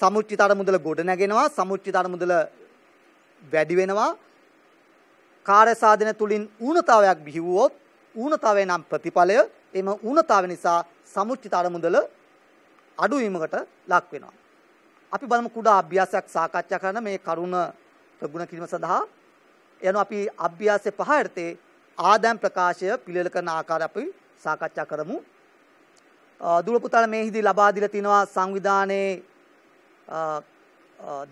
සමුච්චිත අරමුදල ගොඩ නැගෙනවා සමුච්චිත අරමුදල වැඩි වෙනවා කාර්ය සාධන තුලින් ඌනතාවයක් බිහි වුවොත් ඌනතාවය නම් ප්‍රතිඵලය එම ඌනතාව නිසා සමුච්චිත අරමුදල අඩු වීමකට ලක් වෙනවා අපි බලමු කුඩා අභ්‍යාසයක් සාකච්ඡා කරන මේ කරුණ ප්‍රගුණ කිරීම සඳහා යන අපි අභ්‍යාසයේ පහ යටතේ ආදම් ප්‍රකාශය පිළිල කරන ආකාරය අපි සාකච්ඡා කරමු. දුල පුතාලා මේහිදී ලබා දීලා තිනවා සංවිධානයේ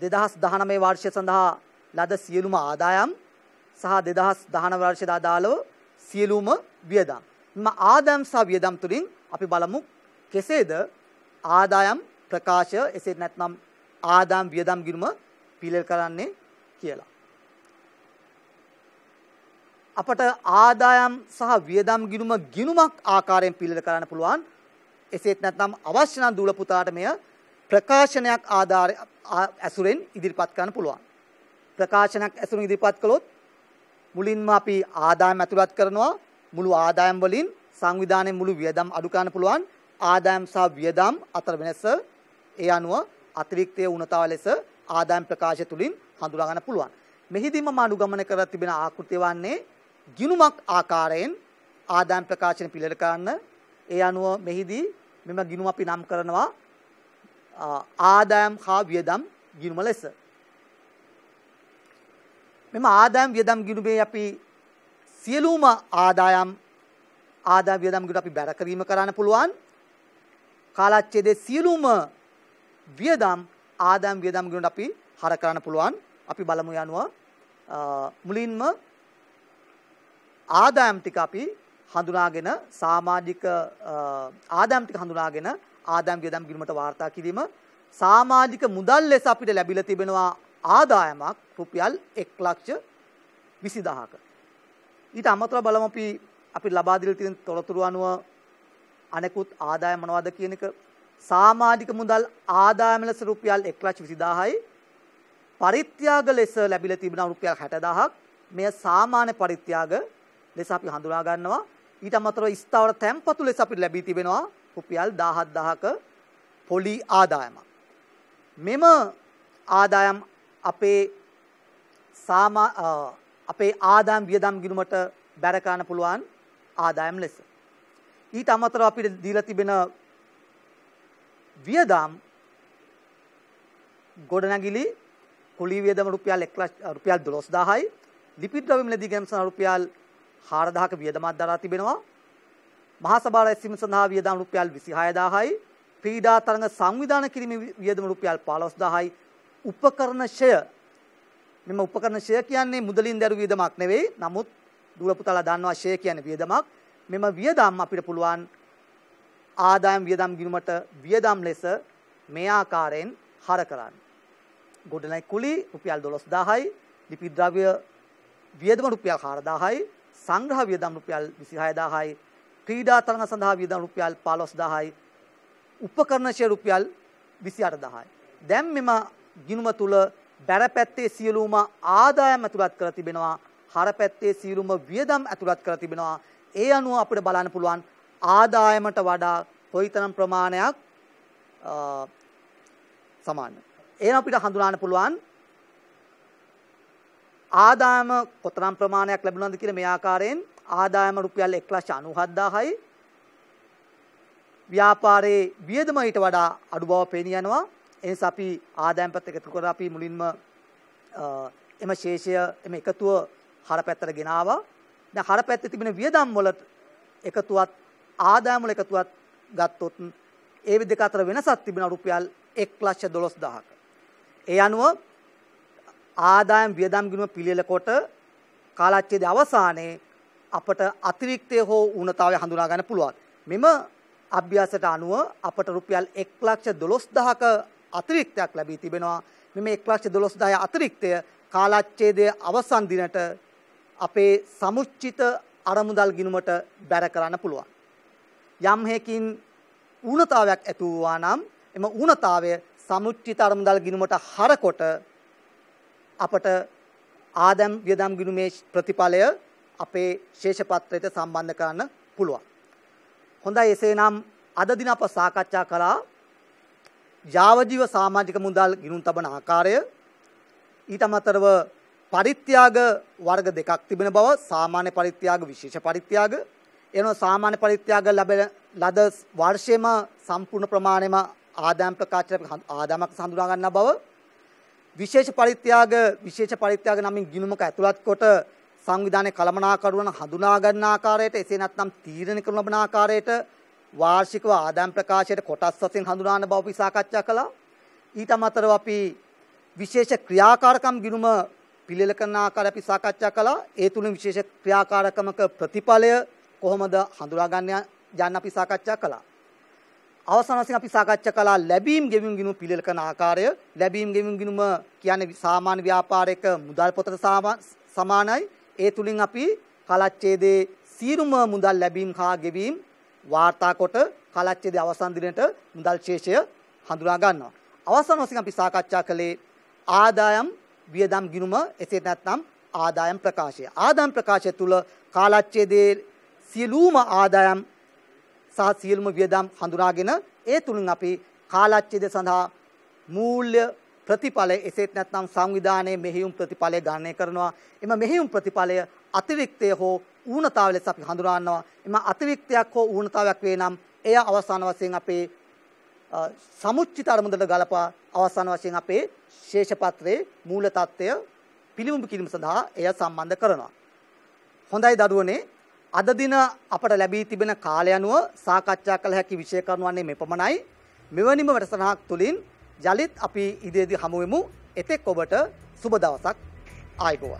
2019 වර්ෂය සඳහා ලද සියලුම ආදායම් සහ 2019 වර්ෂයට අදාළව සියලුම වියදම්. මේ ආදායම් සහ වියදම් තුලින් අපි බලමු කෙසේද ආදායම් ප්‍රකාශය එසේ නැත්නම් ආදාම් වියදම් ගිණුම පිළිල් කරන්නේ කියලා. අපට ආදායම් සහ වියදම් ගිණුම ගිණුමක් ආකාරයෙන් පිළිල කරන්න පුළුවන්. එසේත් නැත්නම් අවශ්‍ය නම් දූල පුතාට මෙය ප්‍රකාශනයක් ආධාර ඇසුරෙන් ඉදිරිපත් කරන්න පුළුවන්. ප්‍රකාශනයක් ඇසුරින් ඉදිරිපත් කළොත් මුලින්ම අපි ආදායම් ඇතුළත් කරනවා මුළු ආදායම් වලින් සංවිධානයේ මුළු වියදම් අඩු කරන්න පුළුවන් ආදායම් සහ වියදම් අතර වෙනස ඒ අනුව අතිරික්තයේ උණතාව ලෙස ආදායම් ප්‍රකාශය තුලින් හඳුනා ගන්න පුළුවන්. මෙහිදීම මා අනුගමනය කර තිබෙන ආකෘතිය වන්නේ ගිනුමක් ආකාරයෙන් ආදායම් ප්‍රකාශන පිළිල කරන්න. ඒ අනුව මෙහිදී මෙම ගිනුම අපි නම් කරනවා ආදායම් හා වියදම් ගිනුම ලෙස. මෙම ආදායම් වියදම් ගිනුමේ අපි සියලුම ආදායම් ආදායම් වියදම් ගිනුම අපි බැර කිරීම කරන්න පුළුවන්. කාලච්ඡේදයේ සියලුම වියදම් ආදායම් වියදම් ගණන් අපි හර කරන්න පුළුවන්. අපි බලමු යනවා මුලින්ම ආදායම් ටික අපි හඳුනාගෙන සමාජික ආදායම් ටික හඳුනාගෙන ආදායම් වියදම් ගිණුමට වාර්තා කිරීම සමාජික මුදල් ලෙස අපිට ලැබිලා තිබෙනවා ආදායමක් රුපියල් 120000ක. ඊට අමතරව බලමු අපි අපිට ලබා දීලා තියෙන තොරතුරු අනුව අනෙකුත් ආදායම් මොනවද කියන එක සාමාජික මුදල් ආදායම ලෙස රුපියල් 1,20,000යි පරිත්‍යාග ලෙස ලැබිලා තිබුණා රුපියල් 60,000ක් මෙය සාමාන්‍ය පරිත්‍යාග ලෙස අපි හඳුනා ගන්නවා ඊට අමතරව ස්ථාවර තැන්පතු ලෙස අපිට ලැබී තිබෙනවා රුපියල් 17000ක පොලි ආදායමක් මෙම ආදායම් අපේ සාමා අපේ ආදායම් වියදම් ගිණුමට බැර පුළුවන් ආදායම් ලෙස ඊට අමතරව අපිට දීලා තිබෙන වියදම් ගොඩනැගිලි කුලී වියදම රුපියල් 1 රුපියල් 12000යි ලිපි ද්‍රව්‍ය මිල දී ගැනීම සඳහා රුපියල් 4000ක වියදමක් දරා තිබෙනවා මහා සභාව රැස්වීම සඳහා වියදම් රුපියල් 26000යි ක්‍රීඩා තරඟ සංවිධානය කිරීමේ වියදම රුපියල් 15000යි උපකරණ ෂය මෙම උපකරණ ෂය කියන්නේ මුදලින් දැරු වියදමක් නෙවෙයි නමුත් දුර පුතාලා දන්නවා ෂය කියන්නේ වියදමක් මෙම වියදම් අපිට පුළුවන් ආදායම් වියදම් ගිණුමට වියදම් ලෙස මේ ආකාරයෙන් හර කරන්න. ගොඩනැයි කුලි රුපියල් 12000යි, ලිපි ද්‍රව්‍ය වියදම රුපියල් 4000යි, සංග්‍රහ වියදම් රුපියල් 26000යි, ක්‍රීඩා තරඟ සඳහා වියදම් රුපියල් 15000යි, උපකරණ ෂේ රුපියල් 28000යි. දැන් මෙම ගිණුම තුල බැරපැත්තේ සියලුම ආදායම් ඇතුළත් කර තිබෙනවා, හරපැත්තේ සියලුම වියදම් ඇතුළත් කර තිබෙනවා. ඒ අනුව අපිට බලන්න පුළුවන් ආදායමට වඩා කොයිතරම් ප්‍රමාණයක් සමානද? එහෙනම් අපිට හඳුනාන්න පුළුවන් ආදායම කොතරම් ප්‍රමාණයක් ලැබුණාද කියලා මේ ආකාරයෙන් ආදායම රුපියල් 197000යි ව්‍යාපාරයේ වියදම ඊට වඩා අඩු බව පේන යනවා එනිස අපි ආදායම් පැත්ත එකතු කරලා අපි මුලින්ම එම ශේෂය එම එකතුව හර පැත්තට ගෙනාවා දැන් හර පැත්තේ තිබෙන වියදම් වල එකතුවත් ආදායම වල එකතුවත් ගත්තොත් ඒ දෙක අතර වෙනසක් තිබෙනවා රුපියල් 112000ක. ඒ අනුව ආදායම් වියදම් ගිණුම පිළියෙල කොට කාලච්ඡේදයේ අවසානයේ අපට අතිරික්තය හෝ ඌනතාවය හඳුනා ගන්න පුළුවන්. මෙම අභ්‍යාසයට අනුව අපට රුපියල් 112000ක අතිරික්තයක් ලැබී තිබෙනවා. මෙම 112000 අතිරික්තය කාලච්ඡේදයේ අවසන් දිනට අපේ සමුච්චිත අරමුදල් ගිණුමට බැර කරන්න පුළුවන්. යම් හේකින් ඌනතාවයක් ඇති වූවා නම් එම ඌනතාවය සමුච්චිත අරමුදල් ගිණුමට හරකොට අපට ආදම් වියදම් ගිණුමේ ප්‍රතිඵලය අපේ ශේෂපත්‍රයට සම්බන්ධ කරන්න පුළුවන්. හොඳයි එසේනම් අද දින අප සාකච්ඡා කළා යාවජීව සමාජික මුදල් ගිණුම් තබන ආකාරය ඊට අමතරව පරිත්‍යාග වර්ග දෙකක් තිබෙන බව සාමාන්‍ය පරිත්‍යාග විශේෂ පරිත්‍යාග එන සාමාන්‍ය පරිත්‍යාග ලැබෙන ලද වර්ෂයේම සම්පූර්ණ ප්‍රමාණයම ආදායම් ප්‍රකාශනයක් ආදායමක් හඳුනා ගන්නා බව විශේෂ පරිත්‍යාග විශේෂ පරිත්‍යාග නමින් ගිණුමක ඇතුළත් කොට සංවිධානයේ කළමනාකරුවන් හඳුනා ගන්න ආකාරයට එසේ නැත්නම් තීරණය කරන ලබන ආකාරයට වාර්ෂිකව ආදායම් ප්‍රකාශයට කොටස් වශයෙන් හඳුනාන බව අපි සාකච්ඡා කළා. ඊට අමතරව අපි විශේෂ ක්‍රියාකාරකම් ගිණුම පිළිල කරන ආකාරය අපි සාකච්ඡා කළා. ඒ තුලින් විශේෂ ක්‍රියාකාරකමක ප්‍රතිඵලය කොහොමද හඳුනා ගන්න යන්න අපි සාකච්ඡා කළා. අවසන් වශයෙන් අපි සාකච්ඡා කළා ලැබීම් ගෙවීම් ගිණුම පිළිල කරන ආකාරය. ලැබීම් ගෙවීම් ගිණුම කියන්නේ සාමාන්‍ය ව්‍යාපාරයක මුදල් පොතට සමානයි. ඒ තුලින් අපි කලච්ඡේදයේ සීරුම මුදල් ලැබීම් හා ගෙවීම් වාර්තා කොට කලච්ඡේදයේ අවසන් දිනට මුදල් ශේෂය හඳුනා ගන්නවා. අවසන් වශයෙන් අපි සාකච්ඡා කළේ ආදායම් වියදම් ගිණුම එසේ නැත්නම් ආදායම් ප්‍රකාශය. ආදායම් ප්‍රකාශය තුල කාලච්ඡේදයේ සියලුම ආදායම් සහ සියලුම වියදම් හඳුනාගෙන ඒ තුලින් අපි කාලච්ඡේද සඳහා මූල්‍ය ප්‍රතිඵලය එසේත් නැත්නම් සංවිධානයේ මෙහෙයුම් ප්‍රතිඵලය ගණනය කරනවා. එම මෙහෙයුම් ප්‍රතිඵලය අතිරික්තය හෝ ඌනතාව ලෙස අපි හඳුනානවා. එම අතිරික්තයක් හෝ ඌනතාවක් වේ නම් එය අවසාන වශයෙන් අපේ සමුච්චිත අරමුදලට ගලපා අවසාන වශයෙන් අපේ ශේෂපත්‍රයේ මූල తত্ত্বය පිළිඹු කිරීම සඳහා එය සම්බන්ධ කරනවා. හොඳයි දරුවනේ අද දින අපට ලැබී තිබෙන කාලය අනුව සාකච්ඡා කළ හැකි විෂය කරුණු වන්නේ මෙපමණයි. මෙවැනිම වැඩසටහනක් තුළින් ජලිත් අපි ඉදිරියේදී හමු වෙමු. එතෙක් ඔබට සුබ දවසක් ආයුබෝවන්.